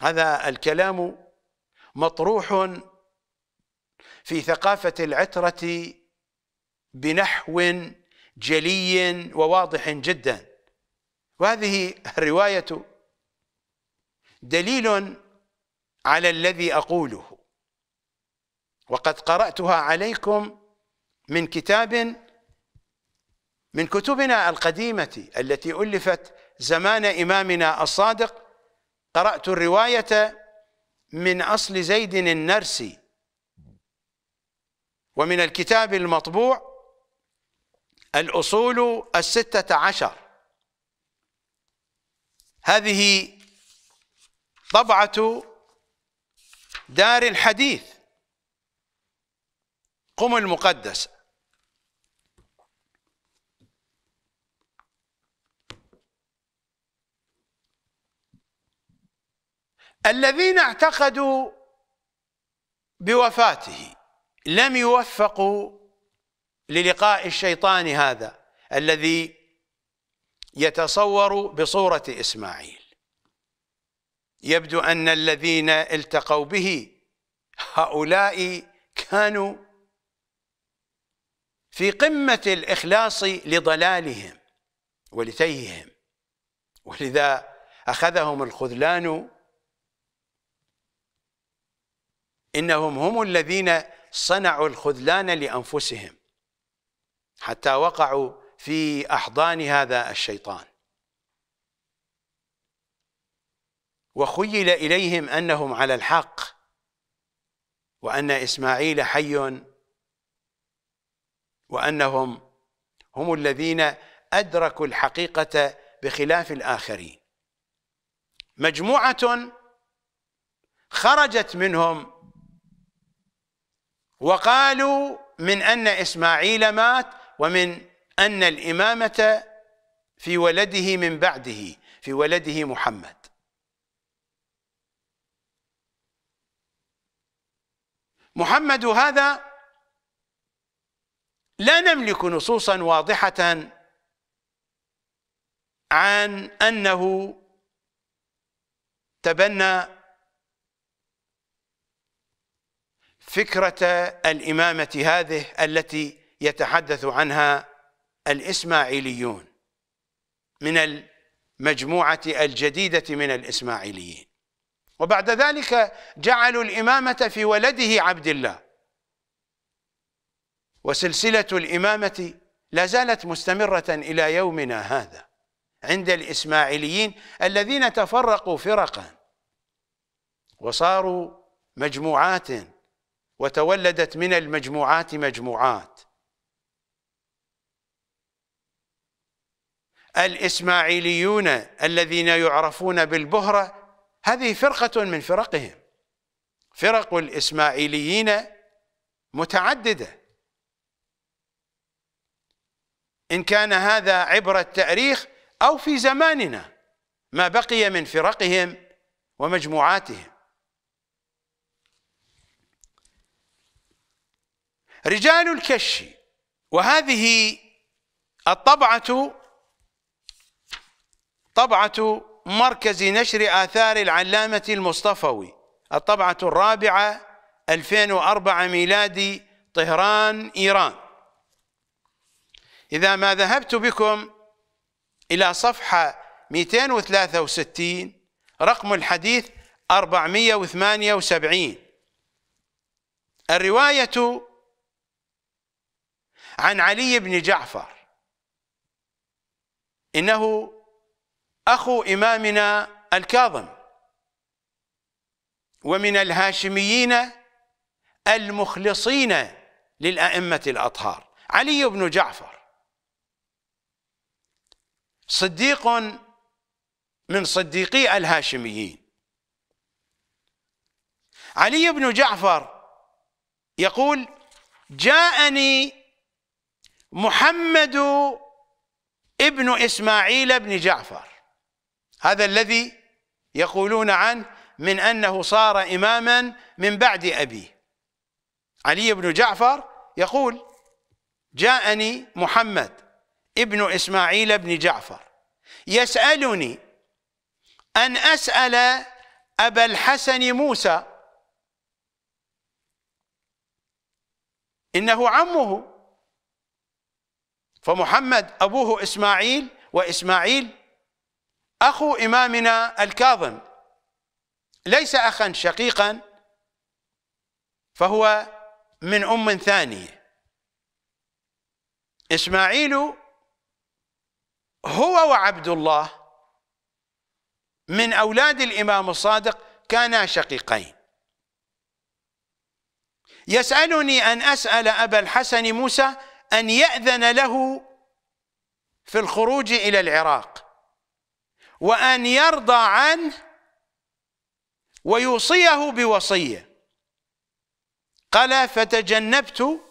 هذا الكلام مطروح في ثقافه العتره بنحو جلي وواضح جدا وهذه الروايه دليل على الذي اقوله وقد قرأتها عليكم من كتاب من كتبنا القديمة التي ألفت زمان إمامنا الصادق قرأت الرواية من أصل زيد النرسي ومن الكتاب المطبوع الأصول الستة عشر هذه طبعة دار الحديث قم المقدس الذين اعتقدوا بوفاته لم يوفقوا للقاء الشيطان هذا الذي يتصور بصورة إسماعيل يبدو أن الذين التقوا به هؤلاء كانوا في قمة الإخلاص لضلالهم ولتيهم ولذا أخذهم الخذلان إنهم هم الذين صنعوا الخذلان لأنفسهم حتى وقعوا في أحضان هذا الشيطان وخيل إليهم أنهم على الحق وأن إسماعيل حي وأنهم هم الذين أدركوا الحقيقة بخلاف الآخرين مجموعة خرجت منهم وقالوا من أن إسماعيل مات ومن أن الإمامة في ولده من بعده في ولده محمد محمد هذا لا نملك نصوصا واضحة عن أنه تبنى فكرة الإمامة هذه التي يتحدث عنها الإسماعيليون من المجموعة الجديدة من الإسماعيليين وبعد ذلك جعلوا الإمامة في ولده عبد الله وسلسلة الإمامة لا زالت مستمرة إلى يومنا هذا عند الإسماعيليين الذين تفرقوا فرقا وصاروا مجموعات وتولدت من المجموعات مجموعات الإسماعيليون الذين يعرفون بالبهرة هذه فرقة من فرقهم فرق الإسماعيليين متعددة إن كان هذا عبر التاريخ أو في زماننا ما بقي من فرقهم ومجموعاتهم رجال الكش وهذه الطبعة طبعة مركز نشر آثار العلامة المصطفوي الطبعة الرابعة 2004 ميلادي طهران إيران إذا ما ذهبت بكم إلى صفحة 263 رقم الحديث 478 الرواية عن علي بن جعفر إنه أخو إمامنا الكاظم ومن الهاشميين المخلصين للأئمة الأطهار علي بن جعفر صديق من صديقي الهاشميين علي بن جعفر يقول جاءني محمد ابن إسماعيل بن جعفر هذا الذي يقولون عنه من أنه صار إماما من بعد أبيه علي بن جعفر يقول جاءني محمد ابن إسماعيل بن جعفر يسألني أن أسأل أبا الحسن موسى إنه عمه فمحمد أبوه إسماعيل وإسماعيل أخو إمامنا الكاظم ليس أخا شقيقا فهو من أم ثانية إسماعيل هو وعبد الله من أولاد الإمام الصادق كانا شقيقين يسألني أن أسأل أبا الحسن موسى أن يأذن له في الخروج إلى العراق وأن يرضى عنه ويوصيه بوصية قال فتجنبت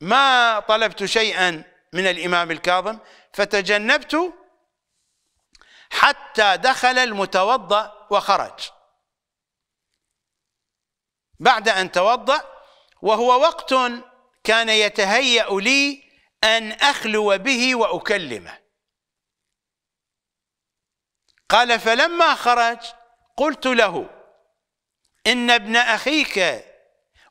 ما طلبت شيئا من الإمام الكاظم فتجنبت حتى دخل المتوضأ وخرج بعد أن توضأ وهو وقت كان يتهيأ لي أن أخلو به وأكلمه قال فلما خرج قلت له إن ابن أخيك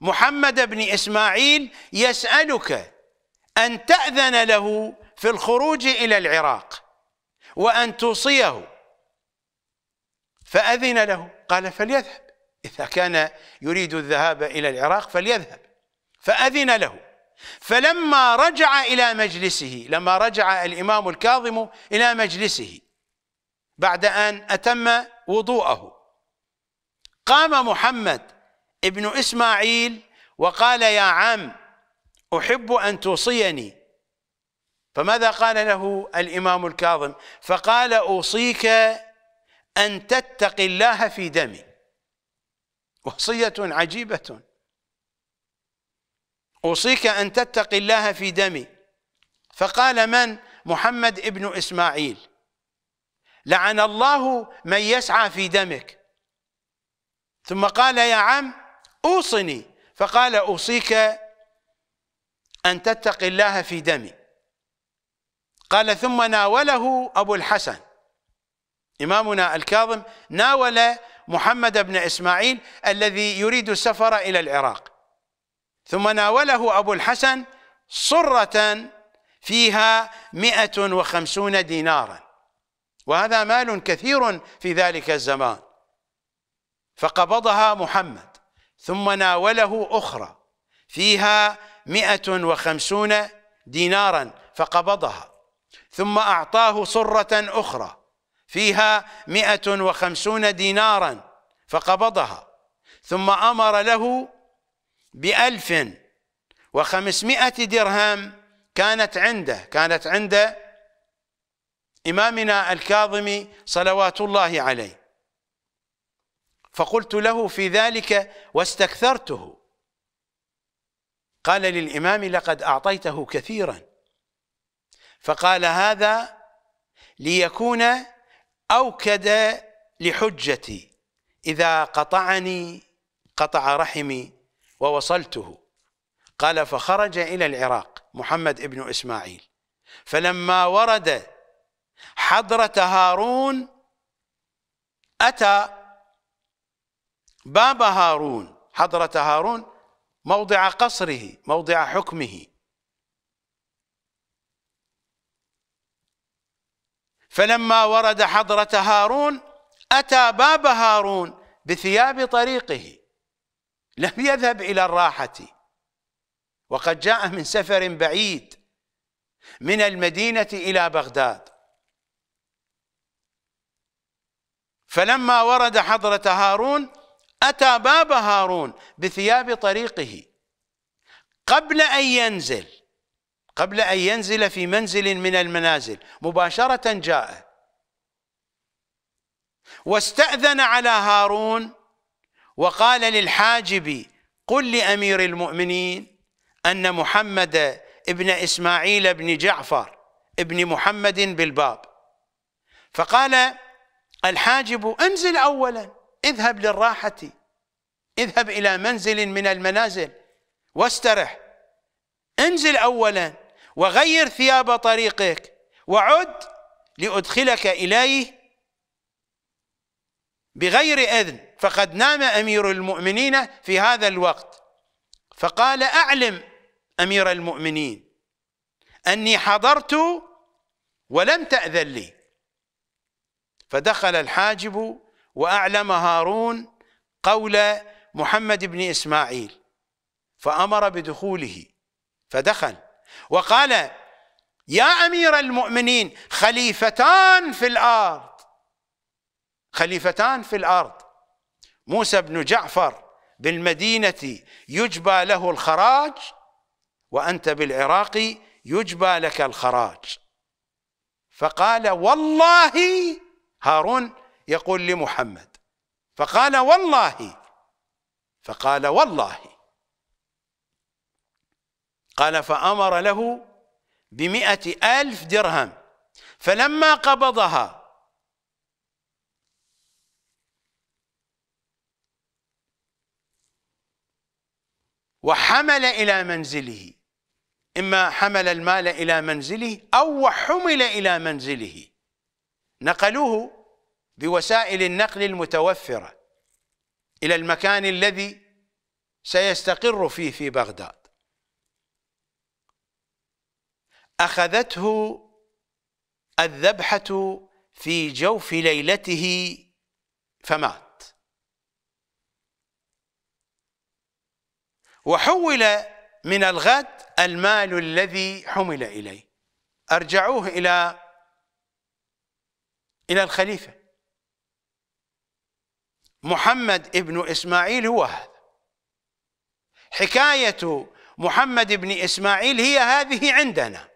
محمد بن إسماعيل يسألك أن تأذن له في الخروج إلى العراق وأن توصيه فأذن له قال فليذهب إذا كان يريد الذهاب إلى العراق فليذهب فأذن له فلما رجع إلى مجلسه لما رجع الإمام الكاظم إلى مجلسه بعد أن أتم وضوءه قام محمد ابن إسماعيل وقال يا عم أحب أن توصيني فماذا قال له الإمام الكاظم فقال أوصيك أن تتقي الله في دمي وصية عجيبة أوصيك أن تتقي الله في دمي فقال من محمد ابن إسماعيل لعن الله من يسعى في دمك ثم قال يا عم أوصني فقال أوصيك أن تتقي الله في دمي قال ثم ناوله أبو الحسن إمامنا الكاظم ناول محمد بن إسماعيل الذي يريد السفر إلى العراق ثم ناوله أبو الحسن صرة فيها مئة وخمسون دينارا وهذا مال كثير في ذلك الزمان فقبضها محمد ثم ناوله أخرى فيها مئة وخمسون دينارا فقبضها ثم أعطاه صرة أخرى فيها مئة وخمسون دينارا فقبضها ثم أمر له بألف وخمسمائة درهم كانت عنده كانت عند إمامنا الكاظم صلوات الله عليه فقلت له في ذلك واستكثرته قال للإمام لقد أعطيته كثيرا فقال هذا ليكون أوكد لحجتي إذا قطعني قطع رحمي ووصلته قال فخرج إلى العراق محمد ابن إسماعيل فلما ورد حضرة هارون أتى باب هارون حضرة هارون موضع قصره موضع حكمه فلما ورد حضرة هارون أتى باب هارون بثياب طريقه لم يذهب إلى الراحة وقد جاء من سفر بعيد من المدينة إلى بغداد فلما ورد حضرة هارون أتى باب هارون بثياب طريقه قبل أن ينزل قبل أن ينزل في منزل من المنازل مباشرة جاء واستأذن على هارون وقال للحاجب قل لأمير المؤمنين أن محمد ابن إسماعيل بن جعفر ابن محمد بالباب فقال الحاجب أنزل أولا اذهب للراحة اذهب إلى منزل من المنازل واسترح انزل أولا وغير ثياب طريقك وعد لأدخلك إليه بغير إذن فقد نام أمير المؤمنين في هذا الوقت فقال أعلم أمير المؤمنين أني حضرت ولم تأذن لي فدخل الحاجب وأعلم هارون قول محمد بن إسماعيل فأمر بدخوله فدخل وقال يا أمير المؤمنين خليفتان في الأرض خليفتان في الأرض موسى بن جعفر بالمدينة يجبى له الخراج وأنت بالعراق يجبى لك الخراج فقال والله هارون يقول لمحمد فقال والله فقال والله قال فأمر له بمئة ألف درهم فلما قبضها وحمل إلى منزله إما حمل المال إلى منزله أو وحمل إلى منزله نقلوه بوسائل النقل المتوفرة إلى المكان الذي سيستقر فيه في بغداد أخذته الذبحة في جوف ليلته فمات وحول من الغد المال الذي حمل إليه أرجعوه إلى إلى الخليفة محمد ابن إسماعيل هو هذا حكاية محمد بن إسماعيل هي هذه عندنا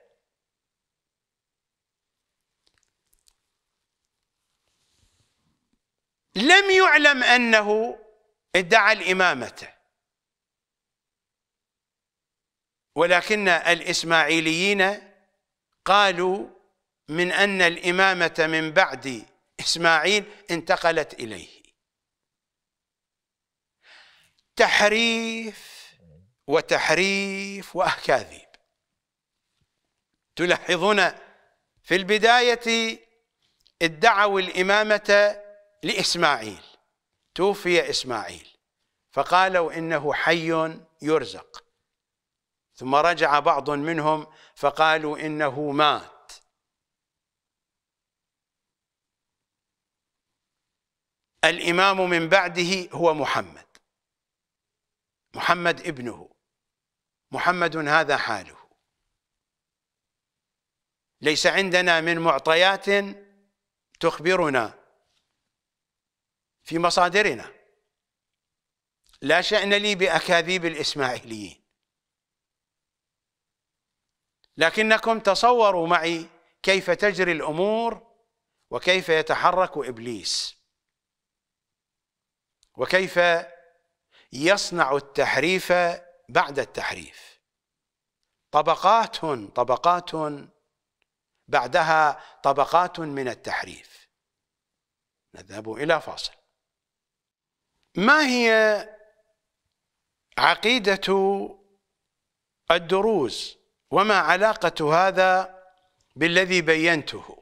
لم يعلم أنه ادعى الإمامة ولكن الإسماعيليين قالوا من أن الإمامة من بعد إسماعيل انتقلت إليه تحريف وتحريف واكاذيب تلاحظون في البدايه ادعوا الامامه لاسماعيل توفي اسماعيل فقالوا انه حي يرزق ثم رجع بعض منهم فقالوا انه مات الامام من بعده هو محمد محمد ابنه محمد هذا حاله ليس عندنا من معطيات تخبرنا في مصادرنا لا شأن لي بأكاذيب الإسماعيليين لكنكم تصوروا معي كيف تجري الأمور وكيف يتحرك إبليس وكيف يصنع التحريف بعد التحريف طبقات طبقات بعدها طبقات من التحريف نذهب إلى فاصل ما هي عقيدة الدروز وما علاقة هذا بالذي بينته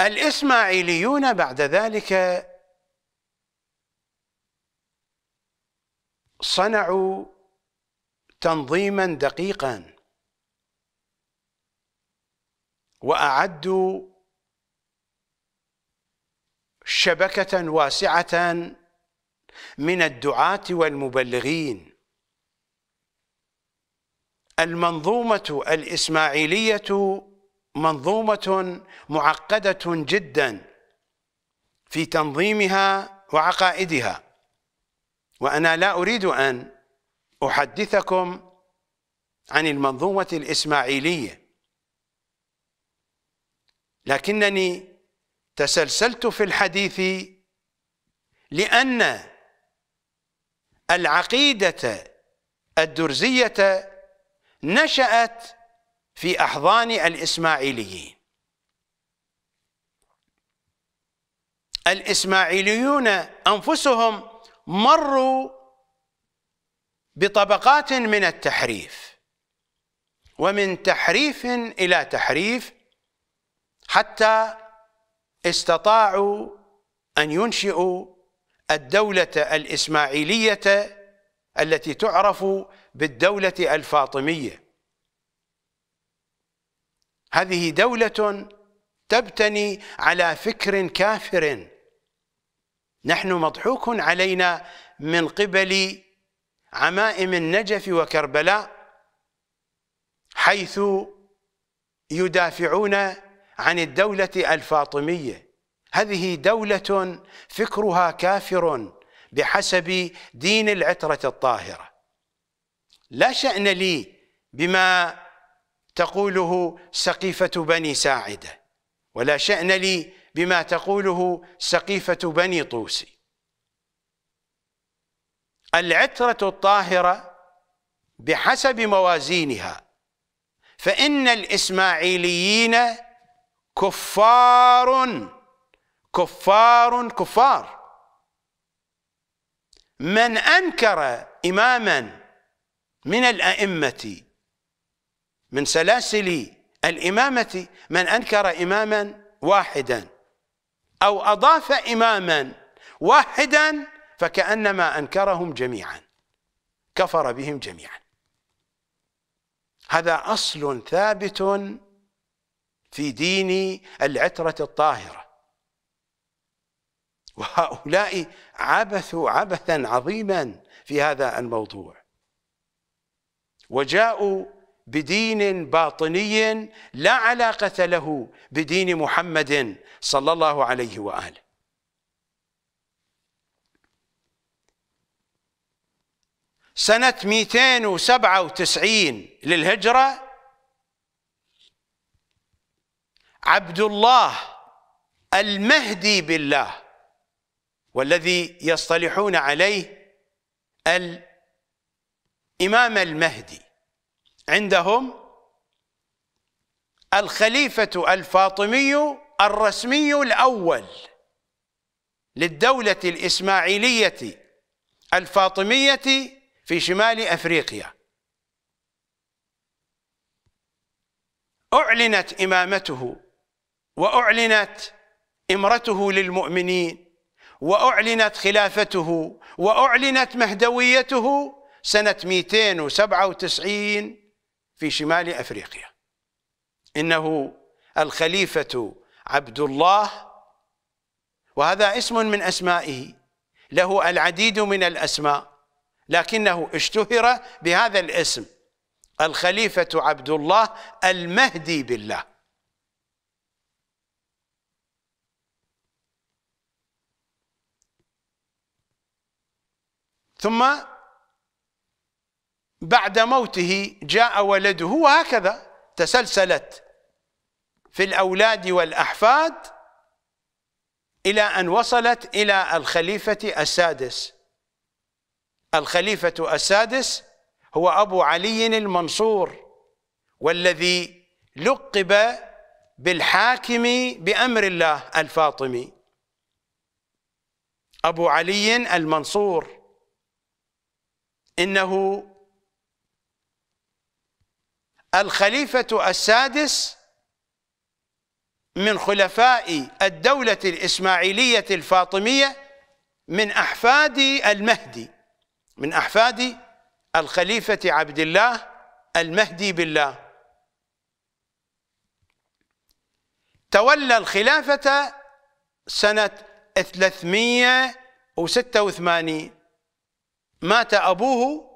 الإسماعيليون بعد ذلك صنعوا تنظيما دقيقا وأعدوا شبكة واسعة من الدعاة والمبلغين المنظومة الإسماعيلية منظومة معقدة جدا في تنظيمها وعقائدها وأنا لا أريد أن أحدثكم عن المنظومة الإسماعيلية لكنني تسلسلت في الحديث لأن العقيدة الدرزية نشأت في أحضان الإسماعيليين الإسماعيليون أنفسهم مروا بطبقات من التحريف ومن تحريف إلى تحريف حتى استطاعوا أن ينشئوا الدولة الإسماعيلية التي تعرف بالدولة الفاطمية هذه دولة تبتني على فكر كافر نحن مضحوك علينا من قبل عمائم النجف وكربلاء حيث يدافعون عن الدولة الفاطمية هذه دولة فكرها كافر بحسب دين العترة الطاهرة لا شأن لي بما تقوله سقيفة بني ساعدة ولا شأن لي بما تقوله سقيفة بني طوسي العترة الطاهرة بحسب موازينها فإن الإسماعيليين كفار كفار كفار من أنكر إماما من الأئمة من سلاسل الإمامة من أنكر إماما واحدا أو أضاف إماما واحدا فكأنما أنكرهم جميعا كفر بهم جميعا هذا أصل ثابت في دين العترة الطاهرة وهؤلاء عبثوا عبثا عظيما في هذا الموضوع وجاءوا بدين باطني لا علاقة له بدين محمد صلى الله عليه وآله سنة 297 للهجرة عبد الله المهدي بالله والذي يصطلحون عليه الإمام المهدي عندهم الخليفة الفاطمي الرسمي الأول للدولة الإسماعيلية الفاطمية في شمال أفريقيا أعلنت إمامته وأعلنت إمرته للمؤمنين وأعلنت خلافته وأعلنت مهدويته سنة 297 في شمال افريقيا انه الخليفه عبد الله وهذا اسم من اسمائه له العديد من الاسماء لكنه اشتهر بهذا الاسم الخليفه عبد الله المهدي بالله ثم بعد موته جاء ولده وهكذا تسلسلت في الأولاد والأحفاد إلى أن وصلت إلى الخليفة السادس الخليفة السادس هو أبو علي المنصور والذي لقب بالحاكم بأمر الله الفاطمي أبو علي المنصور إنه الخليفة السادس من خلفاء الدولة الإسماعيلية الفاطمية من أحفاد المهدي من أحفاد الخليفة عبد الله المهدي بالله تولى الخلافة سنة 386 مات أبوه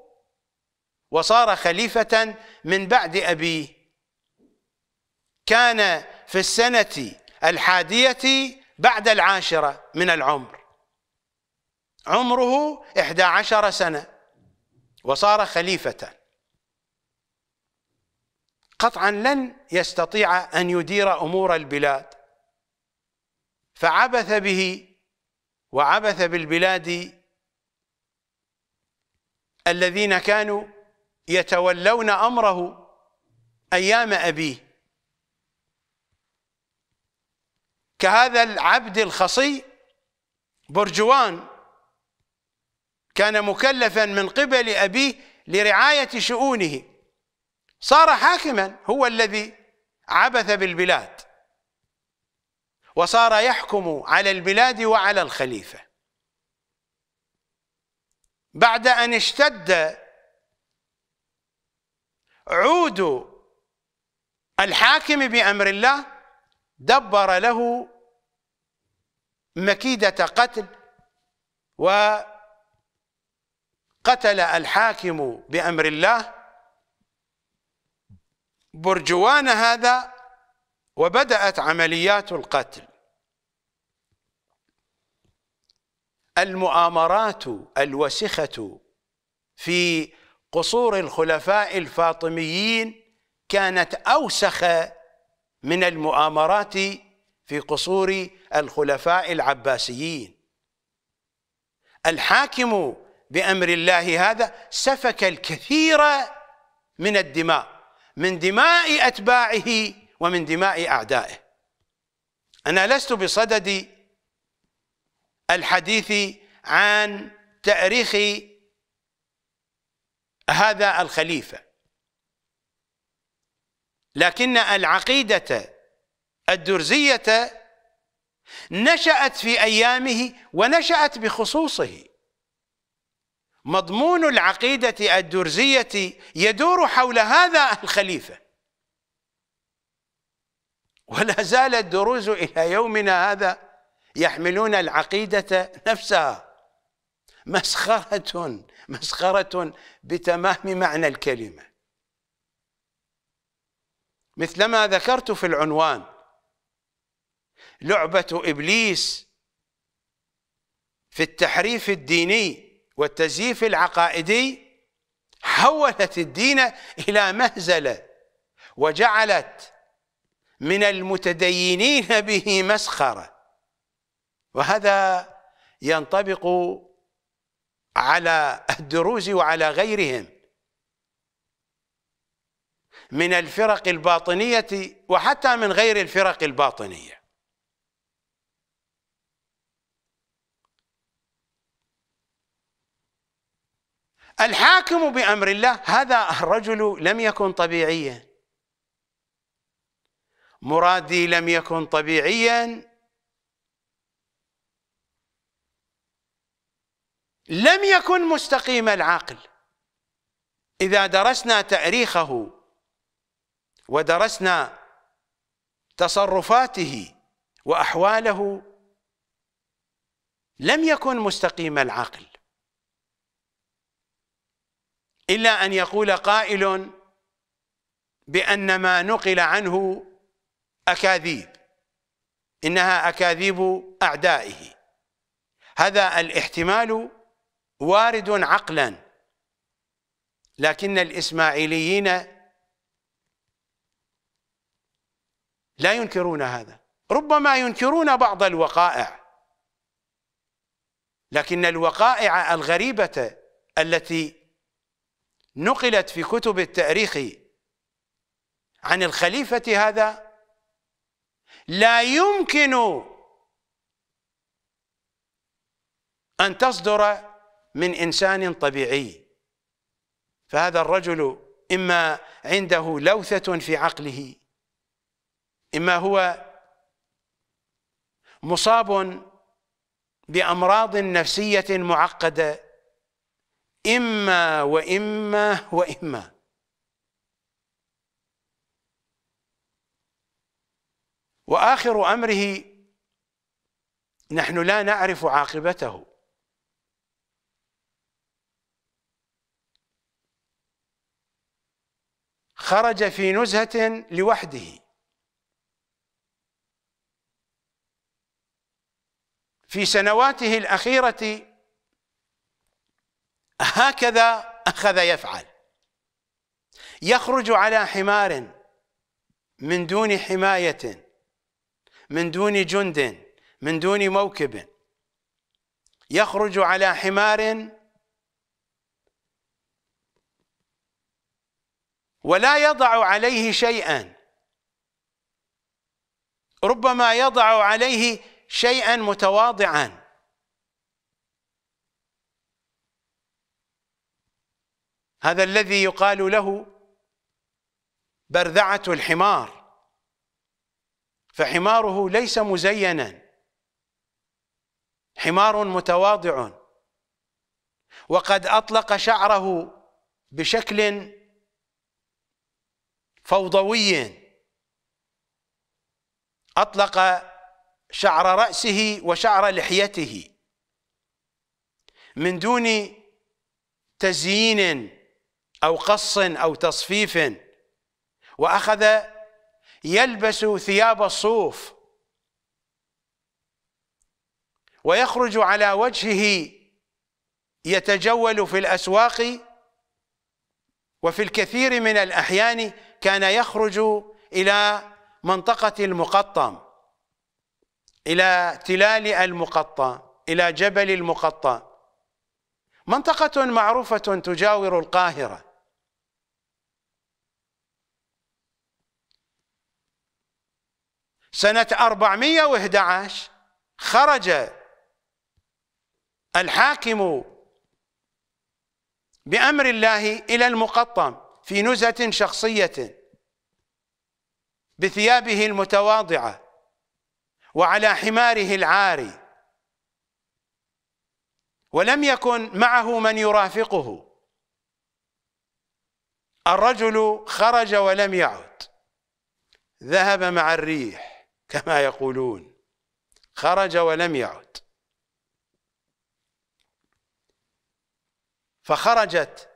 وصار خليفة من بعد أبيه كان في السنة الحادية بعد العاشرة من العمر عمره إحدى عشر سنة وصار خليفة قطعا لن يستطيع أن يدير أمور البلاد فعبث به وعبث بالبلاد الذين كانوا يتولون أمره أيام أبيه كهذا العبد الخصي برجوان كان مكلفا من قبل أبيه لرعاية شؤونه صار حاكما هو الذي عبث بالبلاد وصار يحكم على البلاد وعلى الخليفة بعد أن اشتد عود الحاكم بأمر الله دبر له مكيدة قتل وقتل الحاكم بأمر الله برجوان هذا وبدأت عمليات القتل المؤامرات الوسخة في قصور الخلفاء الفاطميين كانت أوسخ من المؤامرات في قصور الخلفاء العباسيين الحاكم بأمر الله هذا سفك الكثير من الدماء من دماء أتباعه ومن دماء أعدائه أنا لست بصدد الحديث عن تأريخ هذا الخليفة لكن العقيدة الدرزية نشأت في أيامه ونشأت بخصوصه مضمون العقيدة الدرزية يدور حول هذا الخليفة ولا زال الدروز إلى يومنا هذا يحملون العقيدة نفسها مسخرة مسخرة بتمام معنى الكلمة مثلما ذكرت في العنوان لعبة إبليس في التحريف الديني والتزييف العقائدي حولت الدين إلى مهزلة وجعلت من المتدينين به مسخرة وهذا ينطبق على الدروز وعلى غيرهم من الفرق الباطنية وحتى من غير الفرق الباطنية الحاكم بأمر الله هذا الرجل لم يكن طبيعيا مرادي لم يكن طبيعيا لم يكن مستقيم العقل إذا درسنا تاريخه ودرسنا تصرفاته وأحواله لم يكن مستقيم العقل إلا أن يقول قائل بأن ما نقل عنه أكاذيب إنها أكاذيب أعدائه هذا الاحتمال وارد عقلا لكن الإسماعيليين لا ينكرون هذا ربما ينكرون بعض الوقائع لكن الوقائع الغريبة التي نقلت في كتب التاريخ عن الخليفة هذا لا يمكن أن تصدر من إنسان طبيعي فهذا الرجل إما عنده لوثة في عقله إما هو مصاب بأمراض نفسية معقدة إما وإما وإما وآخر أمره نحن لا نعرف عاقبته خرج في نزهة لوحده في سنواته الأخيرة هكذا أخذ يفعل يخرج على حمار من دون حماية من دون جند من دون موكب يخرج على حمار ولا يضع عليه شيئا ربما يضع عليه شيئا متواضعا هذا الذي يقال له برذعة الحمار فحماره ليس مزينا حمار متواضع وقد أطلق شعره بشكل فوضوي أطلق شعر رأسه وشعر لحيته من دون تزيين أو قص أو تصفيف وأخذ يلبس ثياب الصوف ويخرج على وجهه يتجول في الأسواق وفي الكثير من الأحيان كان يخرج إلى منطقة المقطم إلى تلال المقطم إلى جبل المقطم منطقة معروفة تجاور القاهرة سنة 411 خرج الحاكم بأمر الله إلى المقطم في نزهة شخصية بثيابه المتواضعة وعلى حماره العاري ولم يكن معه من يرافقه الرجل خرج ولم يعد ذهب مع الريح كما يقولون خرج ولم يعد فخرجت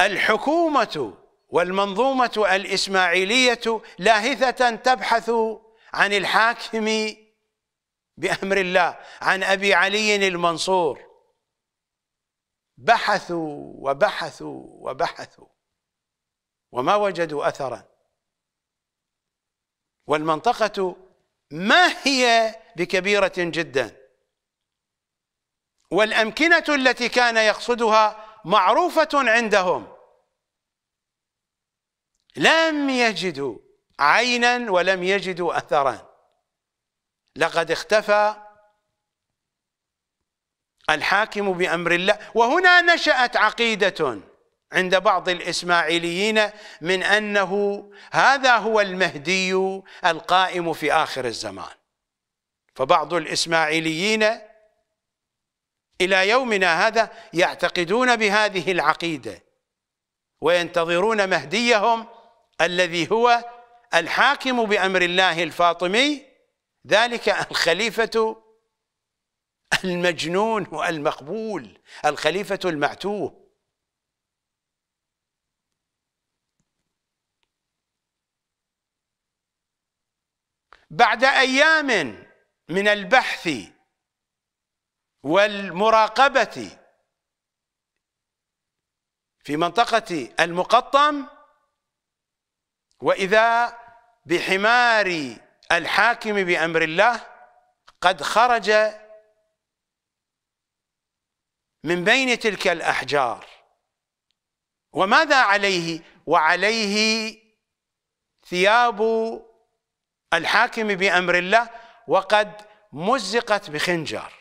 الحكومة والمنظومة الإسماعيلية لاهثة تبحث عن الحاكم بأمر الله عن أبي علي المنصور بحثوا وبحثوا وبحثوا وما وجدوا أثرا والمنطقة ما هي بكبيرة جدا والأمكنة التي كان يقصدها معروفة عندهم لم يجدوا عينا ولم يجدوا أثرا لقد اختفى الحاكم بأمر الله وهنا نشأت عقيدة عند بعض الإسماعيليين من أنه هذا هو المهدي القائم في آخر الزمان فبعض الإسماعيليين إلى يومنا هذا يعتقدون بهذه العقيدة وينتظرون مهديهم الذي هو الحاكم بأمر الله الفاطمي ذلك الخليفة المجنون والمقبول الخليفة المعتوه بعد أيام من البحث والمراقبة في منطقة المقطم وإذا بحمار الحاكم بأمر الله قد خرج من بين تلك الأحجار وماذا عليه وعليه ثياب الحاكم بأمر الله وقد مزقت بخنجر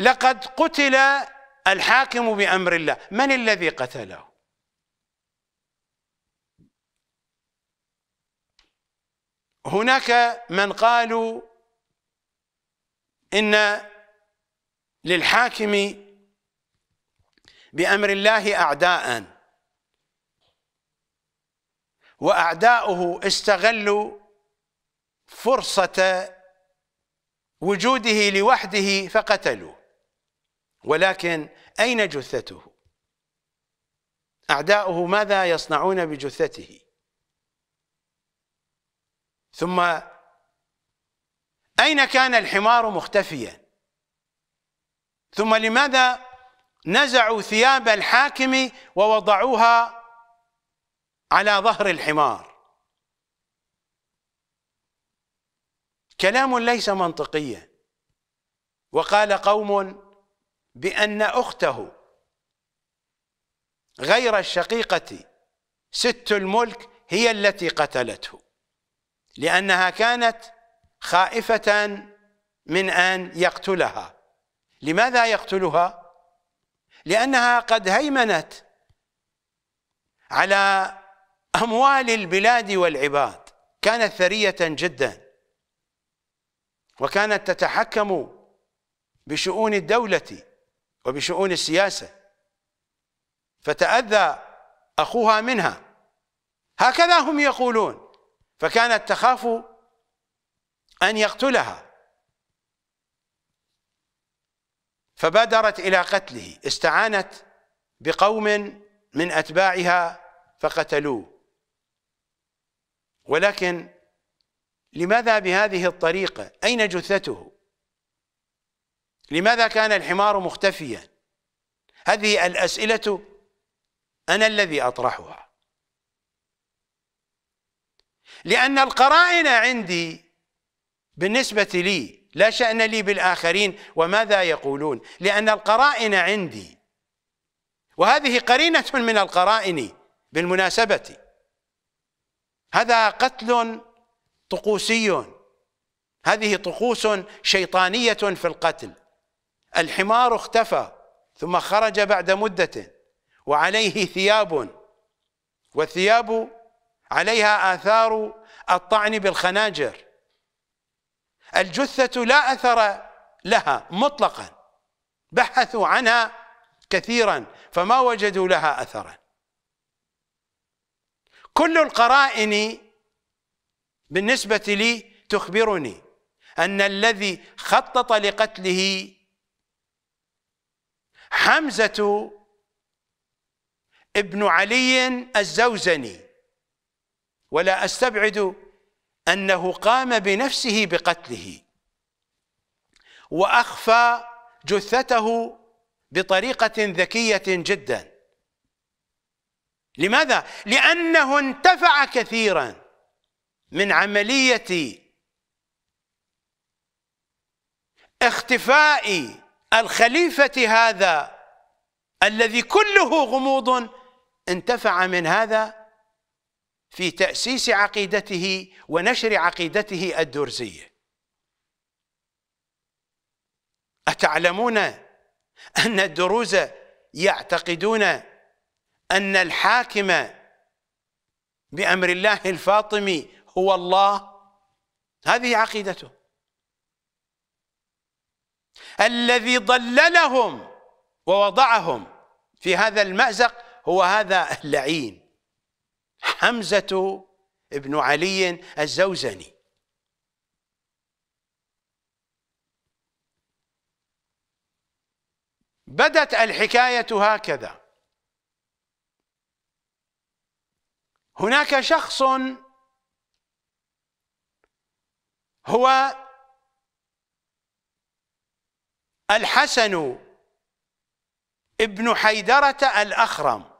لقد قتل الحاكم بأمر الله من الذي قتله هناك من قالوا إن للحاكم بأمر الله أعداء وأعداؤه استغلوا فرصة وجوده لوحده فقتلوه ولكن أين جثته أعداؤه ماذا يصنعون بجثته ثم أين كان الحمار مختفيا ثم لماذا نزعوا ثياب الحاكم ووضعوها على ظهر الحمار كلام ليس منطقيا وقال قوم بأن أخته غير الشقيقة ست الملك هي التي قتلته لأنها كانت خائفة من أن يقتلها لماذا يقتلها؟ لأنها قد هيمنت على أموال البلاد والعباد كانت ثرية جدا وكانت تتحكم بشؤون الدولة وبشؤون السياسة فتأذى أخوها منها هكذا هم يقولون فكانت تخاف أن يقتلها فبادرت إلى قتله استعانت بقوم من أتباعها فقتلوه ولكن لماذا بهذه الطريقة أين جثته لماذا كان الحمار مختفيا هذه الأسئلة أنا الذي أطرحها لأن القرائن عندي بالنسبة لي لا شأن لي بالآخرين وماذا يقولون لأن القرائن عندي وهذه قرينة من القرائن بالمناسبة هذا قتل طقوسي هذه طقوس شيطانية في القتل الحمار اختفى ثم خرج بعد مدة وعليه ثياب والثياب عليها آثار الطعن بالخناجر الجثة لا أثر لها مطلقا بحثوا عنها كثيرا فما وجدوا لها أثرا كل القرائن بالنسبة لي تخبرني أن الذي خطط لقتله حمزة ابن علي الزوزني ولا أستبعد أنه قام بنفسه بقتله وأخفى جثته بطريقة ذكية جدا لماذا؟ لأنه انتفع كثيرا من عملية اختفاء الخليفة هذا الذي كله غموض انتفع من هذا في تأسيس عقيدته ونشر عقيدته الدرزية أتعلمون أن الدروز يعتقدون أن الحاكم بأمر الله الفاطمي هو الله هذه عقيدته الذي ضللهم ووضعهم في هذا المأزق هو هذا اللعين حمزة ابن علي الزوزني بدت الحكاية هكذا هناك شخص هو الحسن ابن حيدرة الأخرم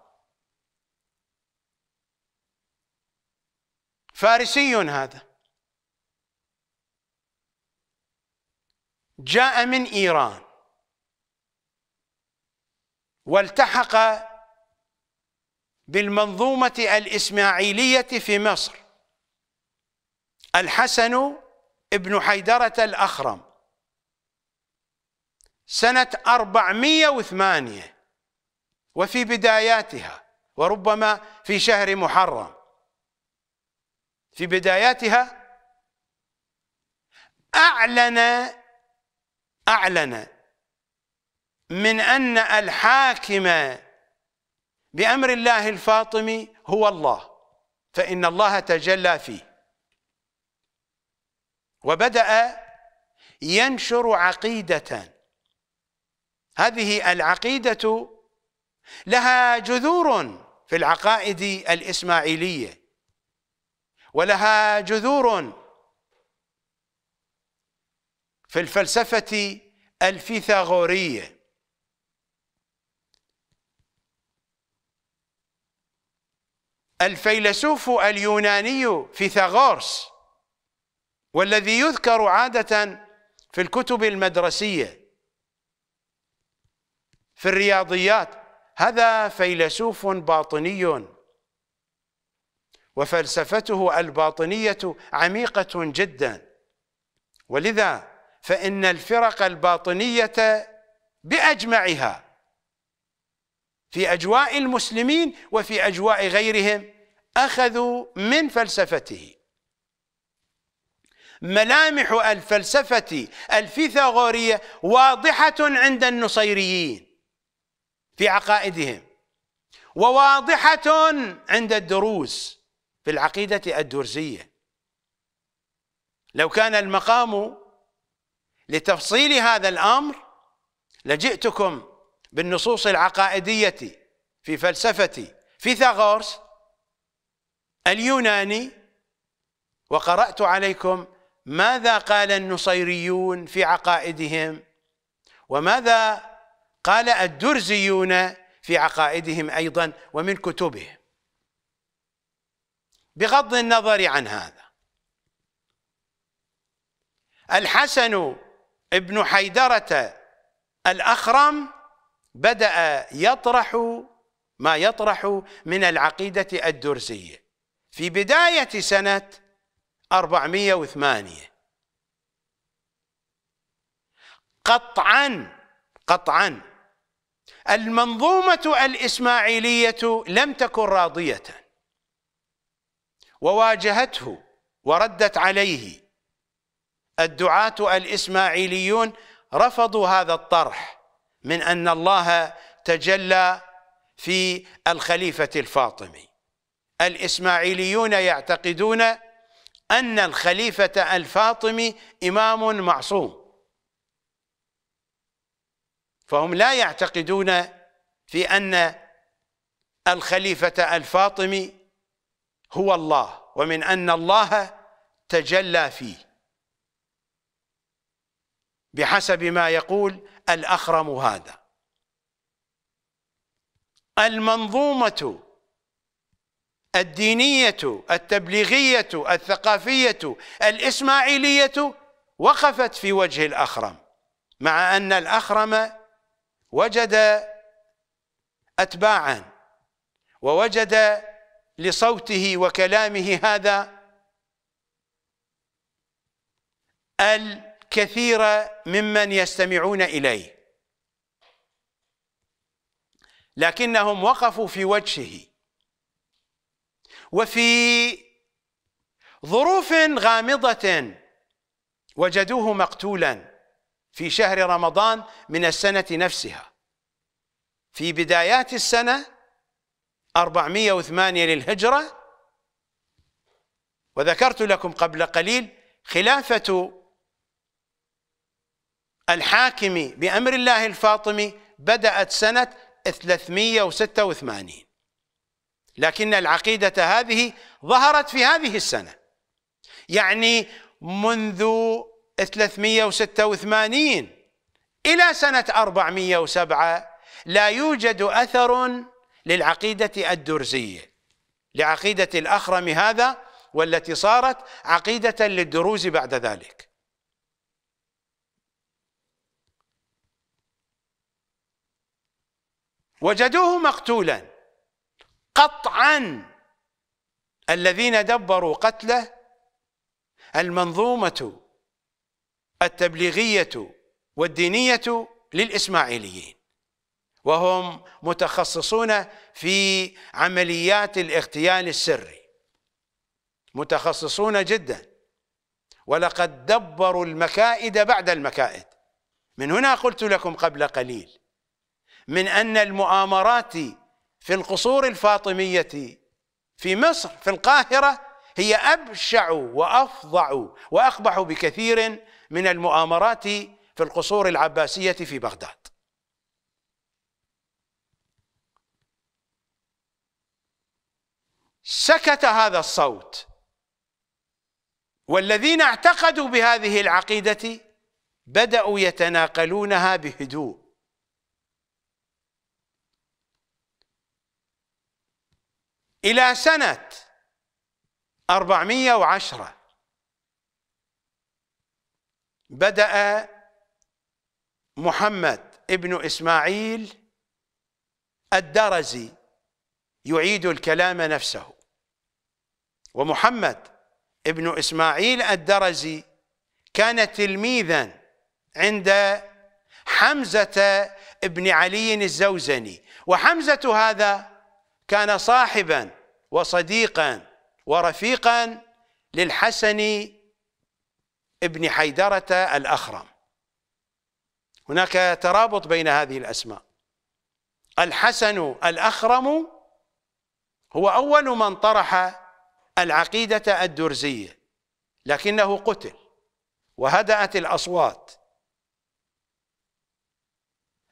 فارسي هذا جاء من إيران والتحق بالمنظومة الإسماعيلية في مصر الحسن ابن حيدرة الأخرم سنة 408 وفي بداياتها وربما في شهر محرم في بداياتها أعلن أعلن من أن الحاكم بأمر الله الفاطمي هو الله فإن الله تجلى فيه وبدأ ينشر عقيدة هذه العقيدة لها جذور في العقائد الإسماعيلية ولها جذور في الفلسفة الفيثاغورية الفيلسوف اليوناني فيثاغورس والذي يذكر عادة في الكتب المدرسية في الرياضيات هذا فيلسوف باطني وفلسفته الباطنية عميقة جدا ولذا فإن الفرق الباطنية بأجمعها في أجواء المسلمين وفي أجواء غيرهم أخذوا من فلسفته ملامح الفلسفة الفيثاغورية واضحة عند النصيريين في عقائدهم وواضحة عند الدروس في العقيدة الدرزية لو كان المقام لتفصيل هذا الأمر لجئتكم بالنصوص العقائدية في فلسفة فيثاغورس اليوناني وقرأت عليكم ماذا قال النصيريون في عقائدهم وماذا قال الدرزيون في عقائدهم أيضا ومن كتبهم بغض النظر عن هذا الحسن ابن حيدرة الأخرم بدأ يطرح ما يطرح من العقيدة الدرزية في بداية سنة 408 قطعا قطعا المنظومة الإسماعيلية لم تكن راضية وواجهته وردت عليه الدعاة الإسماعيليون رفضوا هذا الطرح من أن الله تجلى في الخليفة الفاطمي الإسماعيليون يعتقدون أن الخليفة الفاطمي إمام معصوم فهم لا يعتقدون في أن الخليفة الفاطمي هو الله ومن أن الله تجلى فيه بحسب ما يقول الأخرم هذا المنظومة الدينية التبليغية الثقافية الإسماعيلية وقفت في وجه الأخرم مع أن الأخرم وجد أتباعا ووجد لصوته وكلامه هذا الكثير ممن يستمعون إليه لكنهم وقفوا في وجهه وفي ظروف غامضة وجدوه مقتولا في شهر رمضان من السنة نفسها في بدايات السنة 408 للهجرة وذكرت لكم قبل قليل خلافة الحاكم بأمر الله الفاطمي بدأت سنة 386 لكن العقيدة هذه ظهرت في هذه السنة يعني منذ 386 إلى سنة 407 لا يوجد أثر للعقيدة الدرزية لعقيدة الأخرم هذا والتي صارت عقيدة للدروز بعد ذلك وجدوه مقتولا قطعا الذين دبروا قتله المنظومة التبليغية والدينية للإسماعيليين وهم متخصصون في عمليات الاغتيال السري متخصصون جدا ولقد دبروا المكائد بعد المكائد من هنا قلت لكم قبل قليل من أن المؤامرات في القصور الفاطمية في مصر في القاهرة هي أبشع وأفظع وأقبح بكثير من المؤامرات في القصور العباسية في بغداد سكت هذا الصوت والذين اعتقدوا بهذه العقيدة بدأوا يتناقلونها بهدوء إلى سنة 410 بدأ محمد ابن إسماعيل الدرزي يعيد الكلام نفسه ومحمد ابن إسماعيل الدرزي كان تلميذا عند حمزة ابن علي الزوزني وحمزة هذا كان صاحبا وصديقا ورفيقا للحسن ابن حيدرة الأخرم هناك ترابط بين هذه الأسماء الحسن الأخرم هو أول من طرح العقيدة الدرزية لكنه قتل وهدأت الأصوات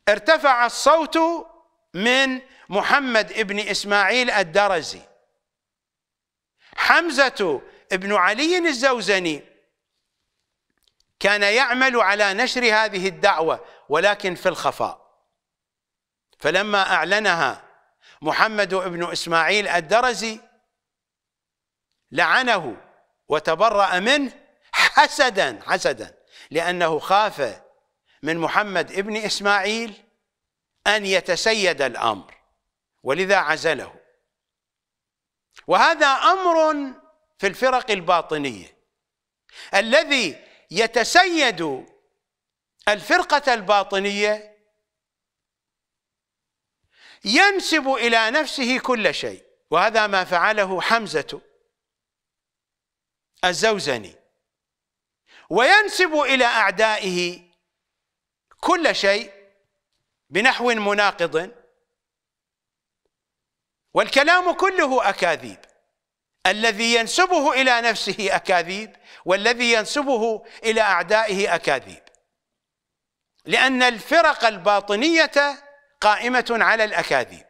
ارتفع الصوت من محمد ابن إسماعيل الدرزي حمزة ابن علي الزوزني كان يعمل على نشر هذه الدعوة ولكن في الخفاء فلما أعلنها محمد بن إسماعيل الدرزي لعنه وتبرأ منه حسدا حسدا لأنه خاف من محمد بن إسماعيل أن يتسيد الأمر ولذا عزله وهذا أمر في الفرق الباطنية الذي يتسيد الفرقة الباطنية ينسب إلى نفسه كل شيء وهذا ما فعله حمزة الزوزني وينسب إلى أعدائه كل شيء بنحو مناقض والكلام كله أكاذيب الذي ينسبه إلى نفسه أكاذيب والذي ينسبه إلى أعدائه أكاذيب لأن الفرق الباطنية قائمة على الأكاذيب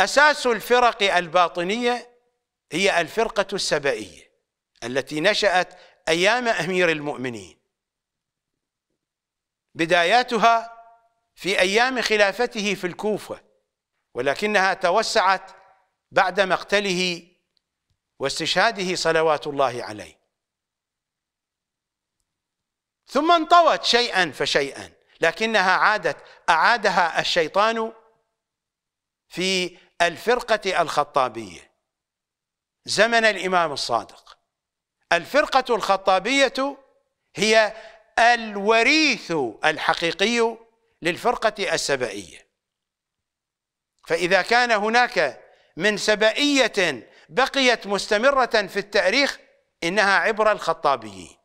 أساس الفرق الباطنية هي الفرقة السبئية التي نشأت أيام أمير المؤمنين بداياتها في أيام خلافته في الكوفة ولكنها توسعت بعد مقتله واستشهاده صلوات الله عليه ثم انطوت شيئا فشيئا لكنها عادت أعادها الشيطان في الفرقة الخطابية زمن الإمام الصادق الفرقة الخطابية هي الوريث الحقيقي للفرقة السبائية فإذا كان هناك من سبائية بقيت مستمرة في التاريخ إنها عبر الخطابيين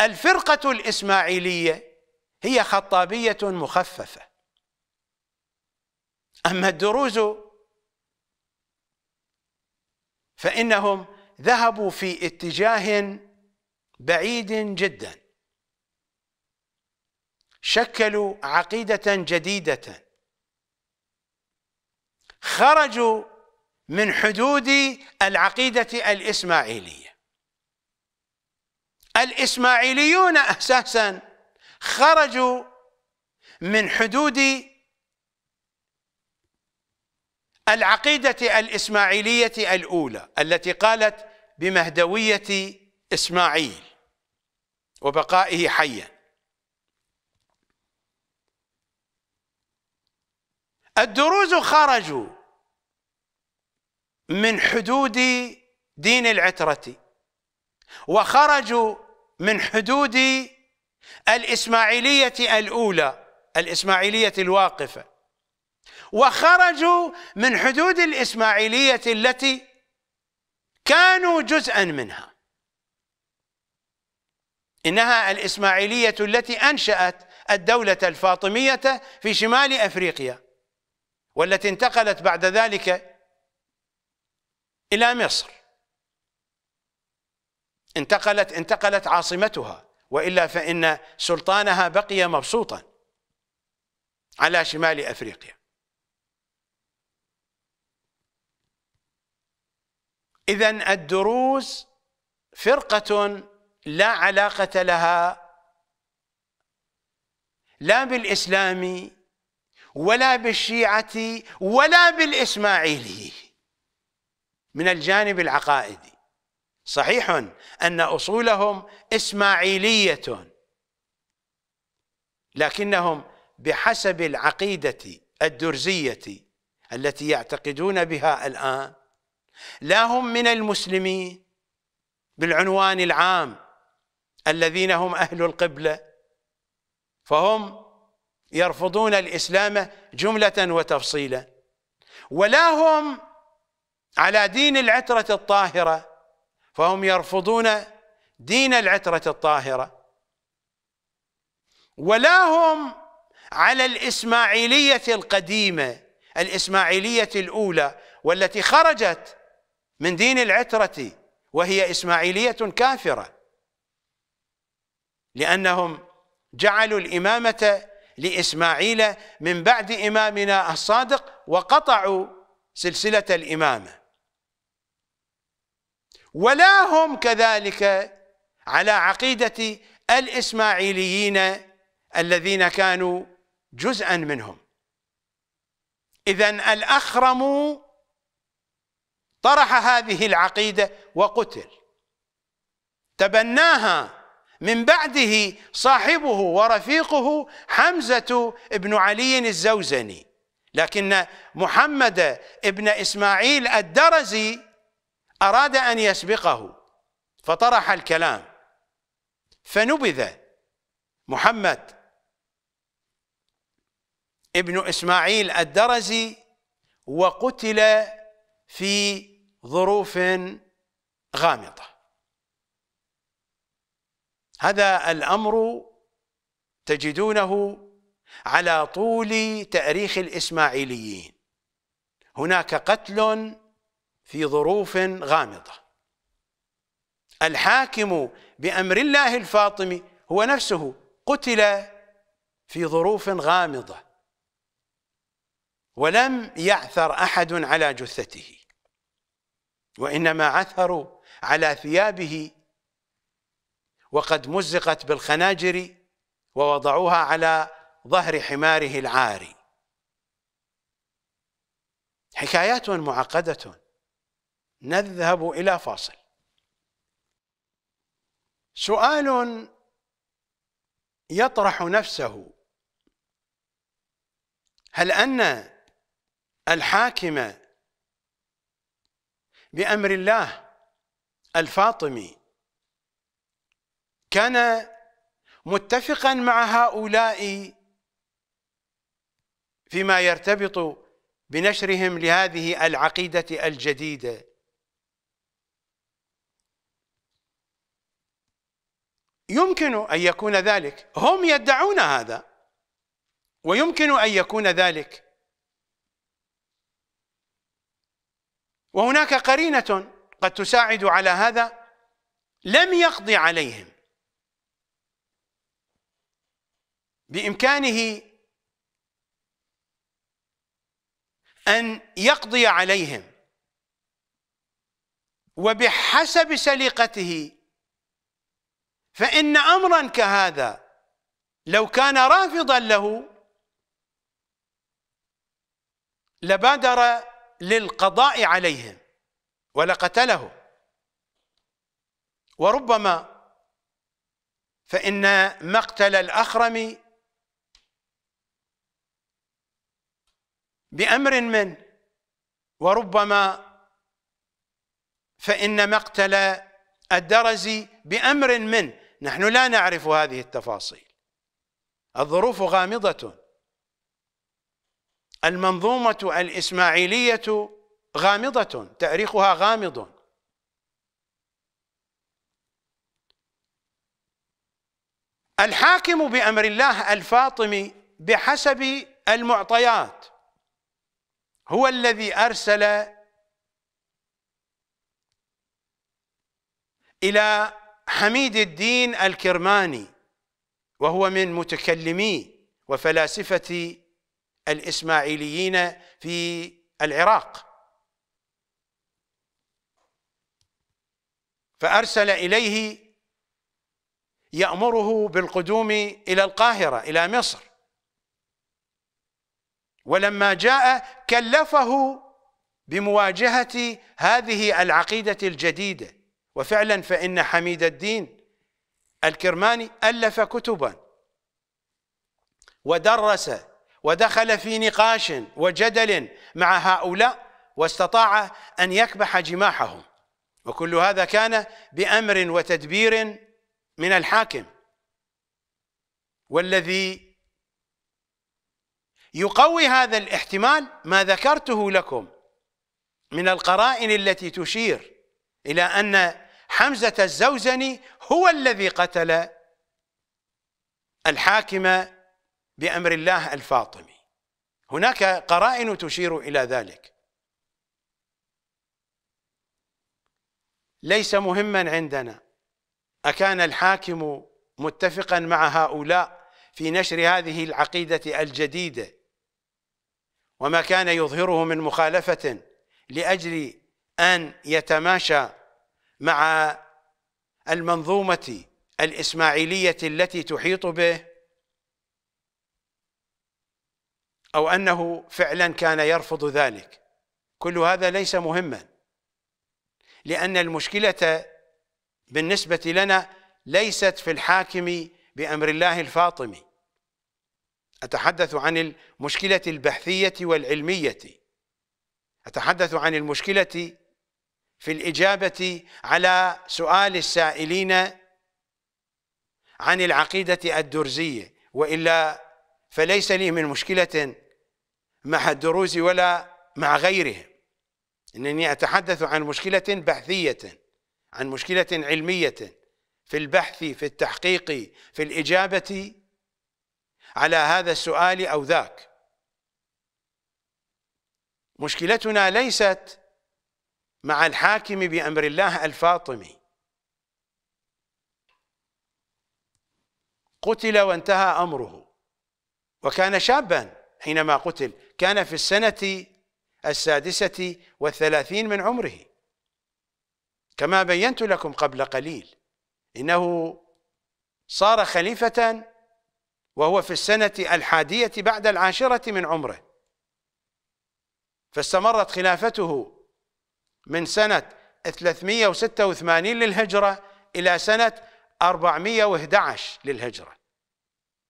الفرقة الإسماعيلية هي خطابية مخففة أما الدروز فإنهم ذهبوا في اتجاه بعيد جدا شكلوا عقيدة جديدة خرجوا من حدود العقيدة الإسماعيلية الإسماعيليون أساسا خرجوا من حدود العقيدة الإسماعيلية الأولى التي قالت بمهدوية إسماعيل وبقائه حيا الدروز خرجوا من حدود دين العترة وخرجوا من حدود الإسماعيلية الأولى الإسماعيلية الواقفة وخرجوا من حدود الإسماعيلية التي كانوا جزءا منها إنها الإسماعيلية التي أنشأت الدولة الفاطمية في شمال أفريقيا والتي انتقلت بعد ذلك إلى مصر انتقلت انتقلت عاصمتها وإلا فإن سلطانها بقي مبسوطا على شمال أفريقيا إذا الدروز فرقة لا علاقة لها لا بالإسلام ولا بالشيعة ولا بالإسماعيلي من الجانب العقائدي صحيح أن أصولهم إسماعيلية لكنهم بحسب العقيدة الدرزية التي يعتقدون بها الآن لا هم من المسلمين بالعنوان العام الذين هم أهل القبلة فهم يرفضون الإسلام جملة وتفصيلا ولا هم على دين العترة الطاهرة فهم يرفضون دين العترة الطاهرة ولا هم على الإسماعيلية القديمة الإسماعيلية الأولى والتي خرجت من دين العترة وهي إسماعيلية كافرة لأنهم جعلوا الإمامة لإسماعيل من بعد إمامنا الصادق وقطعوا سلسلة الإمامة ولا هم كذلك على عقيدة الإسماعيليين الذين كانوا جزءا منهم إذا الأخرم طرح هذه العقيدة وقتل تبناها من بعده صاحبه ورفيقه حمزة بن علي الزوزني لكن محمد بن إسماعيل الدرزي أراد أن يسبقه فطرح الكلام فنبذ محمد ابن إسماعيل الدرزي وقتل في ظروف غامضة هذا الأمر تجدونه على طول تاريخ الإسماعيليين هناك قتل في ظروف غامضة الحاكم بأمر الله الفاطمي هو نفسه قتل في ظروف غامضة ولم يعثر أحد على جثته وإنما عثروا على ثيابه وقد مزقت بالخناجر ووضعوها على ظهر حماره العاري حكايات معقده نذهب إلى فاصل سؤال يطرح نفسه هل أن الحاكم بأمر الله الفاطمي كان متفقا مع هؤلاء فيما يرتبط بنشرهم لهذه العقيدة الجديدة يمكن أن يكون ذلك هم يدعون هذا ويمكن أن يكون ذلك وهناك قرينة قد تساعد على هذا لم يقضي عليهم بإمكانه أن يقضي عليهم وبحسب سليقته فإن أمرا كهذا لو كان رافضا له لبادر للقضاء عليهم ولقتله وربما فإن مقتل الأخرم بأمر من وربما فإن مقتل الدرزي بأمر من نحن لا نعرف هذه التفاصيل الظروف غامضة المنظومة الإسماعيلية غامضة تاريخها غامض الحاكم بأمر الله الفاطمي بحسب المعطيات هو الذي أرسل إلى حميد الدين الكرماني وهو من متكلمي وفلاسفة الإسماعيليين في العراق فأرسل إليه يأمره بالقدوم إلى القاهرة إلى مصر ولما جاء كلفه بمواجهة هذه العقيدة الجديدة وفعلا فإن حميد الدين الكرماني ألف كتبا ودرس ودخل في نقاش وجدل مع هؤلاء واستطاع أن يكبح جماحهم وكل هذا كان بأمر وتدبير من الحاكم والذي يقوي هذا الاحتمال ما ذكرته لكم من القرائن التي تشير إلى أن حمزة الزوزني هو الذي قتل الحاكم بأمر الله الفاطمي هناك قرائن تشير إلى ذلك ليس مهما عندنا أكان الحاكم متفقا مع هؤلاء في نشر هذه العقيدة الجديدة وما كان يظهره من مخالفة لأجل أن يتماشى مع المنظومة الإسماعيلية التي تحيط به أو أنه فعلا كان يرفض ذلك كل هذا ليس مهما لأن المشكلة بالنسبة لنا ليست في الحاكم بأمر الله الفاطمي أتحدث عن المشكلة البحثية والعلمية أتحدث عن المشكلة في الإجابة على سؤال السائلين عن العقيدة الدرزية وإلا فليس لي من مشكلة مع الدروز ولا مع غيرهم إنني أتحدث عن مشكلة بحثية عن مشكلة علمية في البحث في التحقيق في الإجابة على هذا السؤال أو ذاك مشكلتنا ليست مع الحاكم بأمر الله الفاطمي قتل وانتهى أمره وكان شابا حينما قتل كان في السنة السادسة والثلاثين من عمره كما بينت لكم قبل قليل إنه صار خليفة وهو في السنة الحادية بعد العاشرة من عمره فاستمرت خلافته من سنة 386 للهجرة إلى سنة 411 للهجرة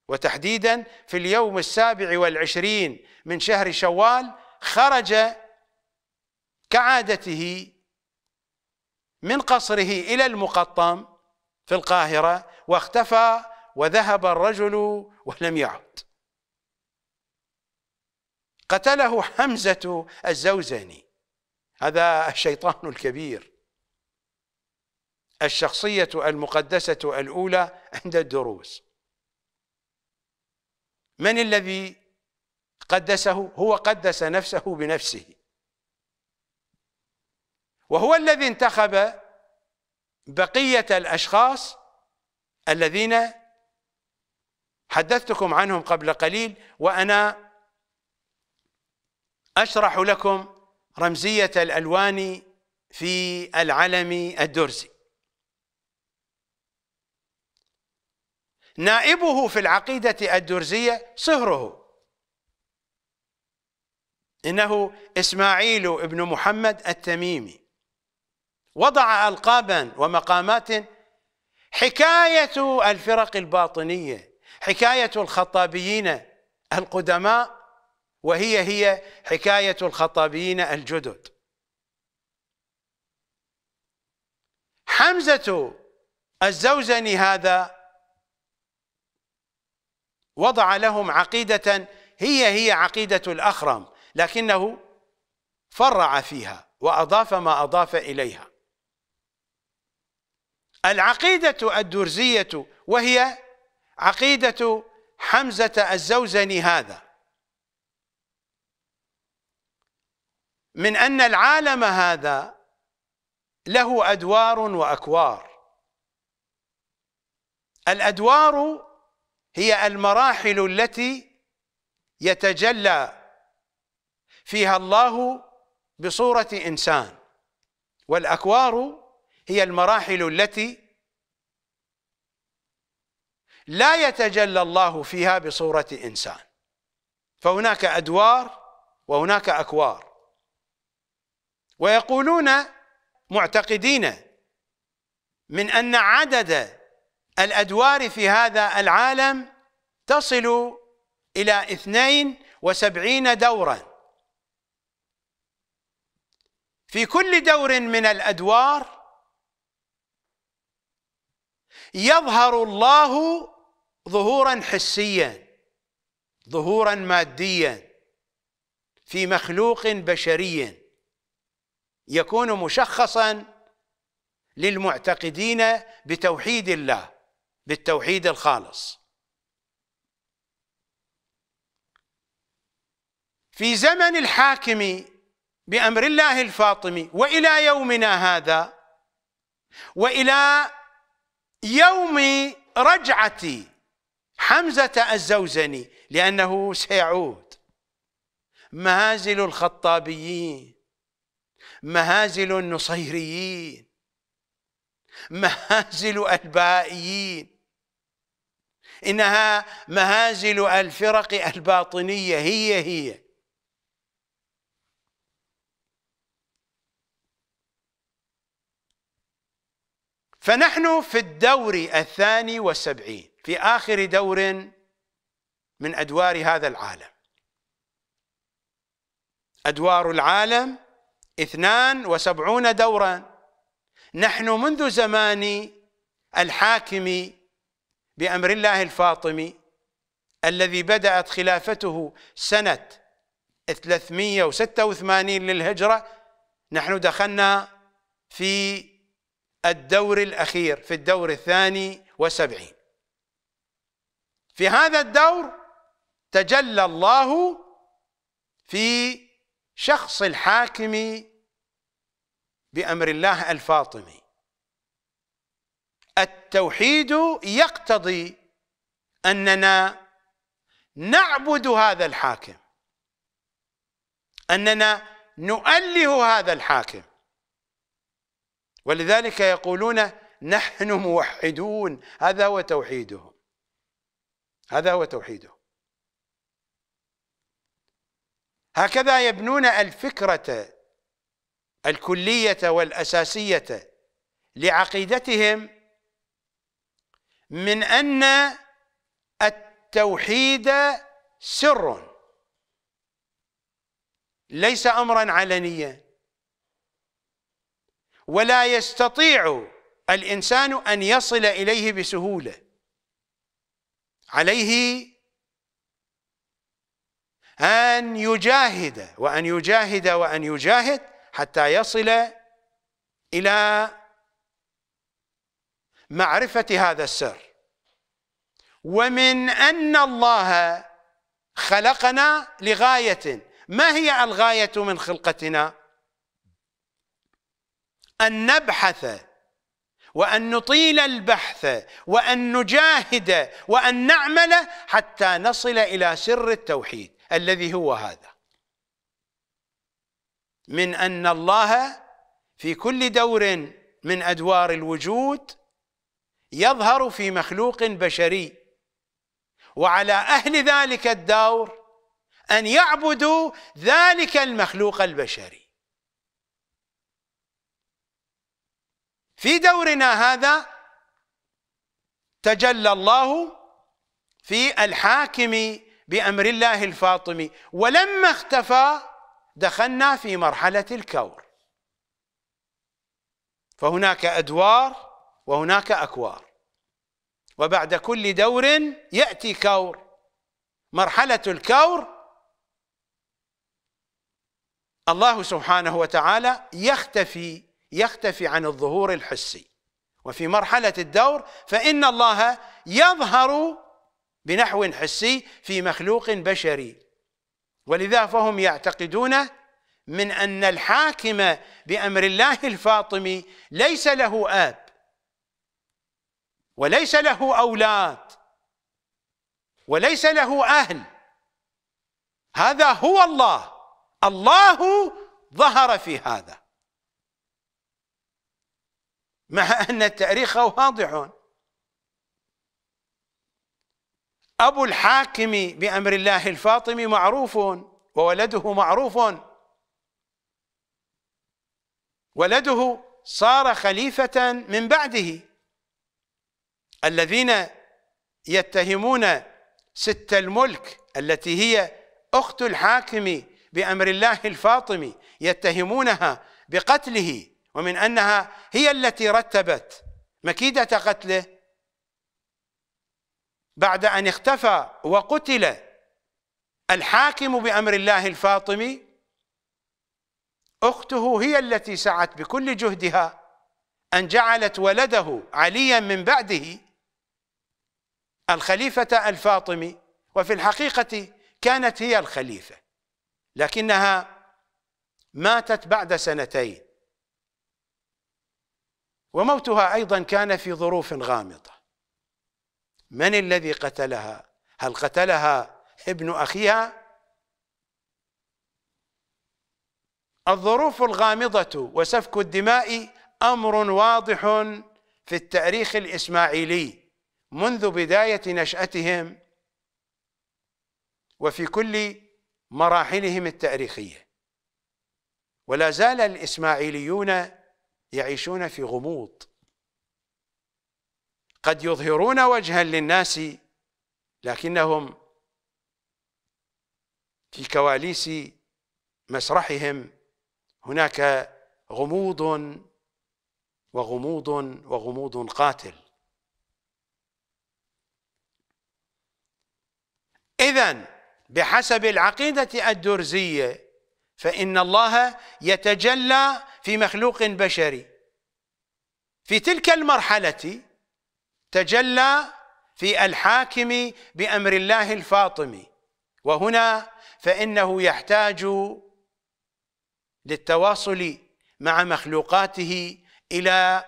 وتحديدا في اليوم السابع والعشرين من شهر شوال خرج كعادته من قصره إلى المقطم في القاهرة واختفى وذهب الرجل ولم يعد قتله حمزة الزوزني هذا الشيطان الكبير الشخصية المقدسة الأولى عند الدروس من الذي قدسه هو قدس نفسه بنفسه وهو الذي انتخب بقية الأشخاص الذين حدثتكم عنهم قبل قليل وأنا أشرح لكم رمزية الألوان في العلم الدرزي نائبه في العقيدة الدرزية صهره إنه إسماعيل بن محمد التميمي وضع ألقابا ومقامات حكاية الفرق الباطنية حكاية الخطابيين القدماء وهي هي حكاية الخطابيين الجدد حمزة الزوزني هذا وضع لهم عقيدة هي هي عقيدة الأخرم لكنه فرع فيها وأضاف ما أضاف إليها العقيدة الدرزية وهي عقيدة حمزة الزوزني هذا من أن العالم هذا له أدوار وأكوار الأدوار هي المراحل التي يتجلى فيها الله بصورة إنسان والأكوار هي المراحل التي لا يتجلى الله فيها بصورة إنسان فهناك أدوار وهناك أكوار ويقولون معتقدين من أن عدد الأدوار في هذا العالم تصل إلى اثنين وسبعين دورا في كل دور من الأدوار يظهر الله ظهورا حسيا ظهورا ماديا في مخلوق بشري يكون مشخصا للمعتقدين بتوحيد الله بالتوحيد الخالص في زمن الحاكم بأمر الله الفاطمي وإلى يومنا هذا وإلى يوم رجعة حمزة الزوزني لأنه سيعود مهازل الخطابيين مهازل النصيريين مهازل البائيين انها مهازل الفرق الباطنيه هي هي فنحن في الدور الثاني والسبعين في اخر دور من ادوار هذا العالم ادوار العالم اثنان وسبعون دورا نحن منذ زمان الحاكم بأمر الله الفاطمي الذي بدأت خلافته سنة 386 للهجرة نحن دخلنا في الدور الأخير في الدور الثاني وسبعين في هذا الدور تجلى الله في شخص الحاكم بأمر الله الفاطمي التوحيد يقتضي أننا نعبد هذا الحاكم أننا نؤله هذا الحاكم ولذلك يقولون نحن موحدون هذا هو توحيدهم هذا هو توحيدهم هكذا يبنون الفكرة الكلية والأساسية لعقيدتهم من أن التوحيد سر ليس أمرا علنيا ولا يستطيع الإنسان أن يصل إليه بسهولة عليه أن يجاهد وأن يجاهد وأن يجاهد حتى يصل إلى معرفة هذا السر ومن أن الله خلقنا لغاية ما هي الغاية من خلقتنا أن نبحث وأن نطيل البحث وأن نجاهد وأن نعمل حتى نصل إلى سر التوحيد الذي هو هذا من أن الله في كل دور من أدوار الوجود يظهر في مخلوق بشري وعلى أهل ذلك الدور أن يعبدوا ذلك المخلوق البشري في دورنا هذا تجلى الله في الحاكم بأمر الله الفاطمي ولما اختفى دخلنا في مرحلة الكور فهناك أدوار وهناك أكوار وبعد كل دور يأتي كور مرحلة الكور الله سبحانه وتعالى يختفي يختفي عن الظهور الحسي وفي مرحلة الدور فإن الله يظهر بنحو حسي في مخلوق بشري ولذا فهم يعتقدون من أن الحاكم بأمر الله الفاطمي ليس له آب وليس له أولاد وليس له أهل هذا هو الله الله ظهر في هذا مع أن التاريخ واضح أبو الحاكم بأمر الله الفاطمي معروف وولده معروف ولده صار خليفة من بعده الذين يتهمون ست الملك التي هي أخت الحاكم بأمر الله الفاطمي يتهمونها بقتله ومن أنها هي التي رتبت مكيدة قتله بعد أن اختفى وقتل الحاكم بأمر الله الفاطمي أخته هي التي سعت بكل جهدها أن جعلت ولده عليا من بعده الخليفة الفاطمي وفي الحقيقة كانت هي الخليفة لكنها ماتت بعد سنتين وموتها أيضا كان في ظروف غامضة من الذي قتلها هل قتلها ابن أخيها الظروف الغامضة وسفك الدماء أمر واضح في التاريخ الإسماعيلي منذ بداية نشأتهم وفي كل مراحلهم التاريخية ولا زال الإسماعيليون يعيشون في غموض قد يظهرون وجها للناس لكنهم في كواليس مسرحهم هناك غموض وغموض وغموض قاتل إذا بحسب العقيدة الدرزية فإن الله يتجلى في مخلوق بشري في تلك المرحلة تجلى في الحاكم بأمر الله الفاطمي وهنا فإنه يحتاج للتواصل مع مخلوقاته إلى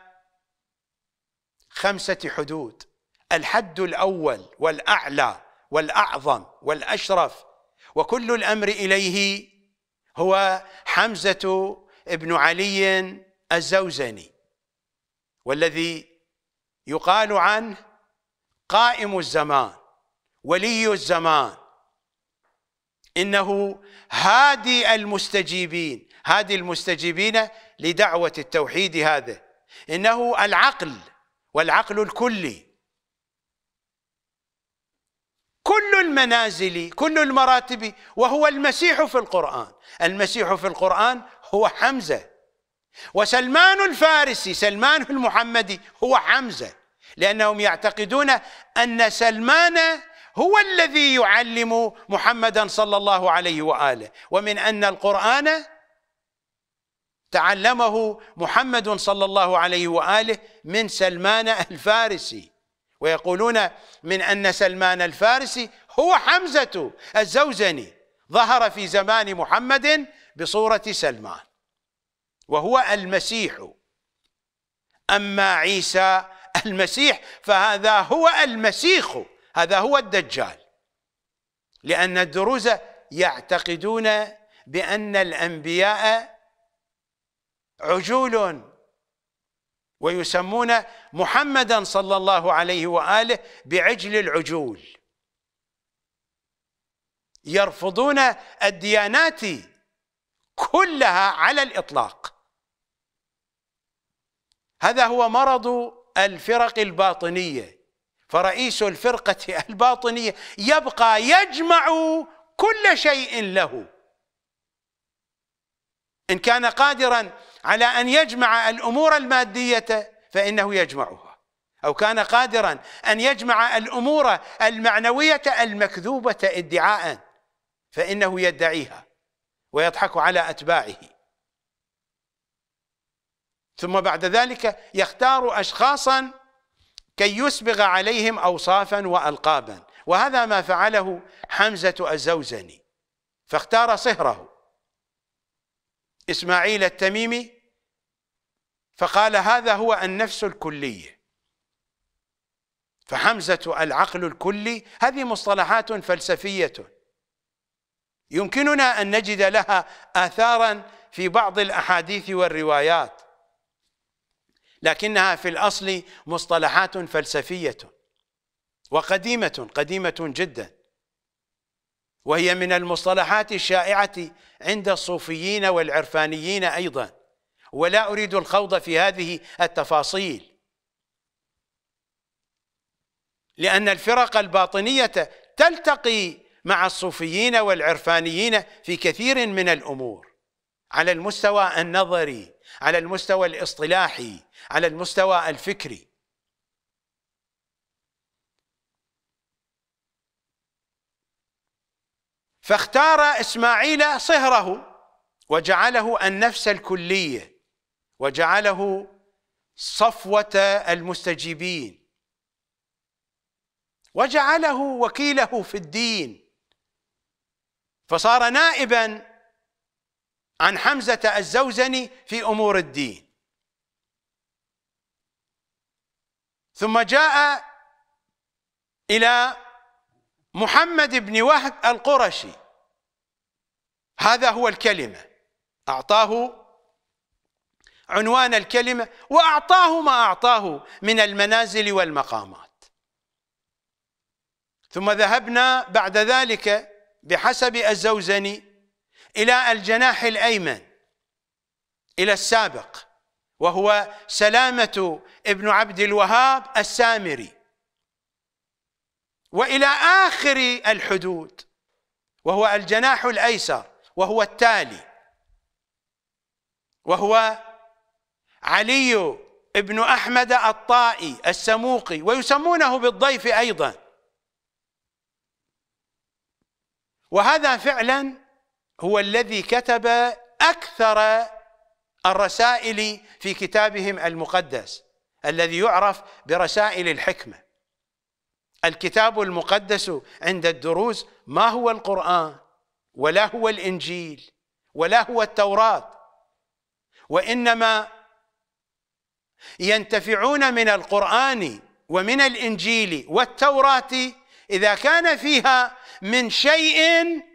خمسة حدود الحد الأول والأعلى والأعظم والأشرف وكل الأمر إليه هو حمزة ابن علي الزوزني والذي يقال عنه قائم الزمان ولي الزمان انه هادي المستجيبين هادي المستجيبين لدعوه التوحيد هذا انه العقل والعقل الكلي كل المنازل كل المراتب وهو المسيح في القرآن المسيح في القرآن هو حمزة وسلمان الفارسي سلمان المحمدي هو حمزة لأنهم يعتقدون أن سلمان هو الذي يعلم محمدا صلى الله عليه وآله ومن أن القرآن تعلمه محمد صلى الله عليه وآله من سلمان الفارسي ويقولون من أن سلمان الفارسي هو حمزة الزوزني ظهر في زمان محمد بصورة سلمان وهو المسيح أما عيسى المسيح فهذا هو المسيخ هذا هو الدجال لأن الدروز يعتقدون بأن الأنبياء عجول ويسمون محمدا صلى الله عليه واله بعجل العجول يرفضون الديانات كلها على الاطلاق هذا هو مرض الفرق الباطنيه فرئيس الفرقه [LAUGHS] الباطنيه يبقى يجمع كل شيء له ان كان قادرا على ان يجمع الامور الماديه فانه يجمعها او كان قادرا ان يجمع الامور المعنويه المكذوبه ادعاء فانه يدعيها ويضحك على اتباعه ثم بعد ذلك يختار اشخاصا كي يسبغ عليهم اوصافا والقابا وهذا ما فعله حمزه الزوزني فاختار صهره اسماعيل التميمي فقال هذا هو النفس الكليه فحمزه العقل الكلي هذه مصطلحات فلسفيه يمكننا ان نجد لها اثارا في بعض الاحاديث والروايات لكنها في الأصل مصطلحات فلسفية وقديمة قديمة جدا وهي من المصطلحات الشائعة عند الصوفيين والعرفانيين أيضا ولا أريد الخوض في هذه التفاصيل لأن الفرق الباطنية تلتقي مع الصوفيين والعرفانيين في كثير من الأمور على المستوى النظري على المستوى الاصطلاحي على المستوى الفكري فاختار اسماعيل صهره وجعله النفس الكليه وجعله صفوه المستجيبين وجعله وكيله في الدين فصار نائبا عن حمزه الزوزني في امور الدين ثم جاء إلى محمد بن وهب القرشي هذا هو الكلمة أعطاه عنوان الكلمة وأعطاه ما أعطاه من المنازل والمقامات ثم ذهبنا بعد ذلك بحسب الزوزني إلى الجناح الأيمن إلى السابق وهو سلامة ابن عبد الوهاب السامري وإلى آخر الحدود وهو الجناح الأيسر وهو التالي وهو علي ابن أحمد الطائي السموقي ويسمونه بالضيف أيضا وهذا فعلا هو الذي كتب أكثر الرسائل في كتابهم المقدس الذي يعرف برسائل الحكمه الكتاب المقدس عند الدروز ما هو القرآن ولا هو الإنجيل ولا هو التوراة وإنما ينتفعون من القرآن ومن الإنجيل والتوراة إذا كان فيها من شيء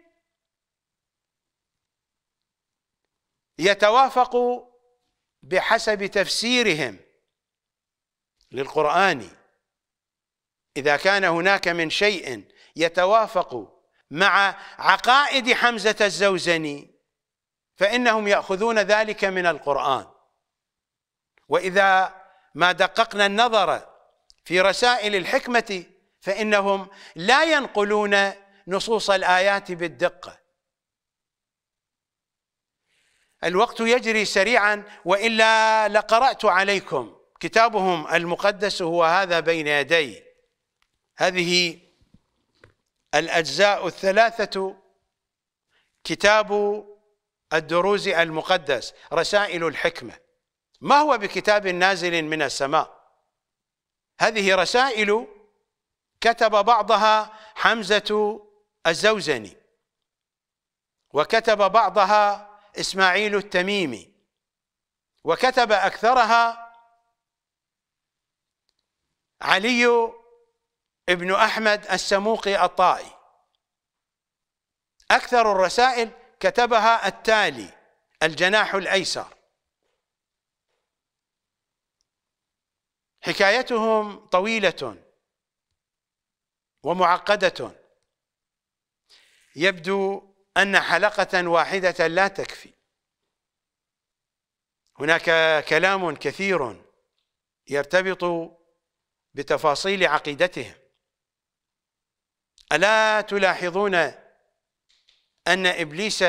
يتوافق بحسب تفسيرهم للقرآن إذا كان هناك من شيء يتوافق مع عقائد حمزة الزوزني فإنهم يأخذون ذلك من القرآن وإذا ما دققنا النظر في رسائل الحكمة فإنهم لا ينقلون نصوص الآيات بالدقة الوقت يجري سريعا والا لقرات عليكم كتابهم المقدس هو هذا بين يدي هذه الاجزاء الثلاثه كتاب الدروز المقدس رسائل الحكمه ما هو بكتاب نازل من السماء هذه رسائل كتب بعضها حمزه الزوزني وكتب بعضها إسماعيل التميمي وكتب أكثرها علي ابن أحمد السموقي الطائي أكثر الرسائل كتبها التالي الجناح الأيسر حكايتهم طويلة ومعقدة يبدو أن حلقة واحدة لا تكفي هناك كلام كثير يرتبط بتفاصيل عقيدتهم ألا تلاحظون أن إبليس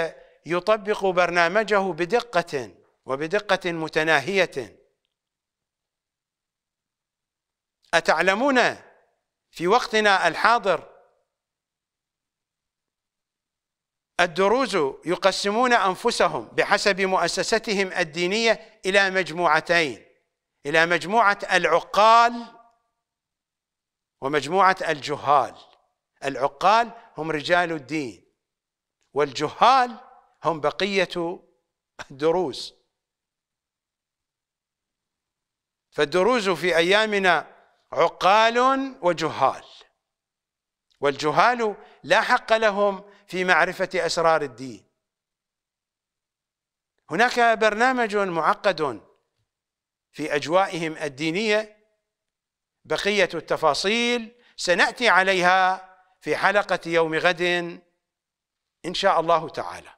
يطبق برنامجه بدقة وبدقة متناهية أتعلمون في وقتنا الحاضر الدروز يقسمون انفسهم بحسب مؤسستهم الدينيه الى مجموعتين الى مجموعه العقال ومجموعه الجهال العقال هم رجال الدين والجهال هم بقيه الدروز فالدروز في ايامنا عقال وجهال والجهال لا حق لهم في معرفة أسرار الدين هناك برنامج معقد في أجوائهم الدينية بقية التفاصيل سنأتي عليها في حلقة يوم غد إن شاء الله تعالى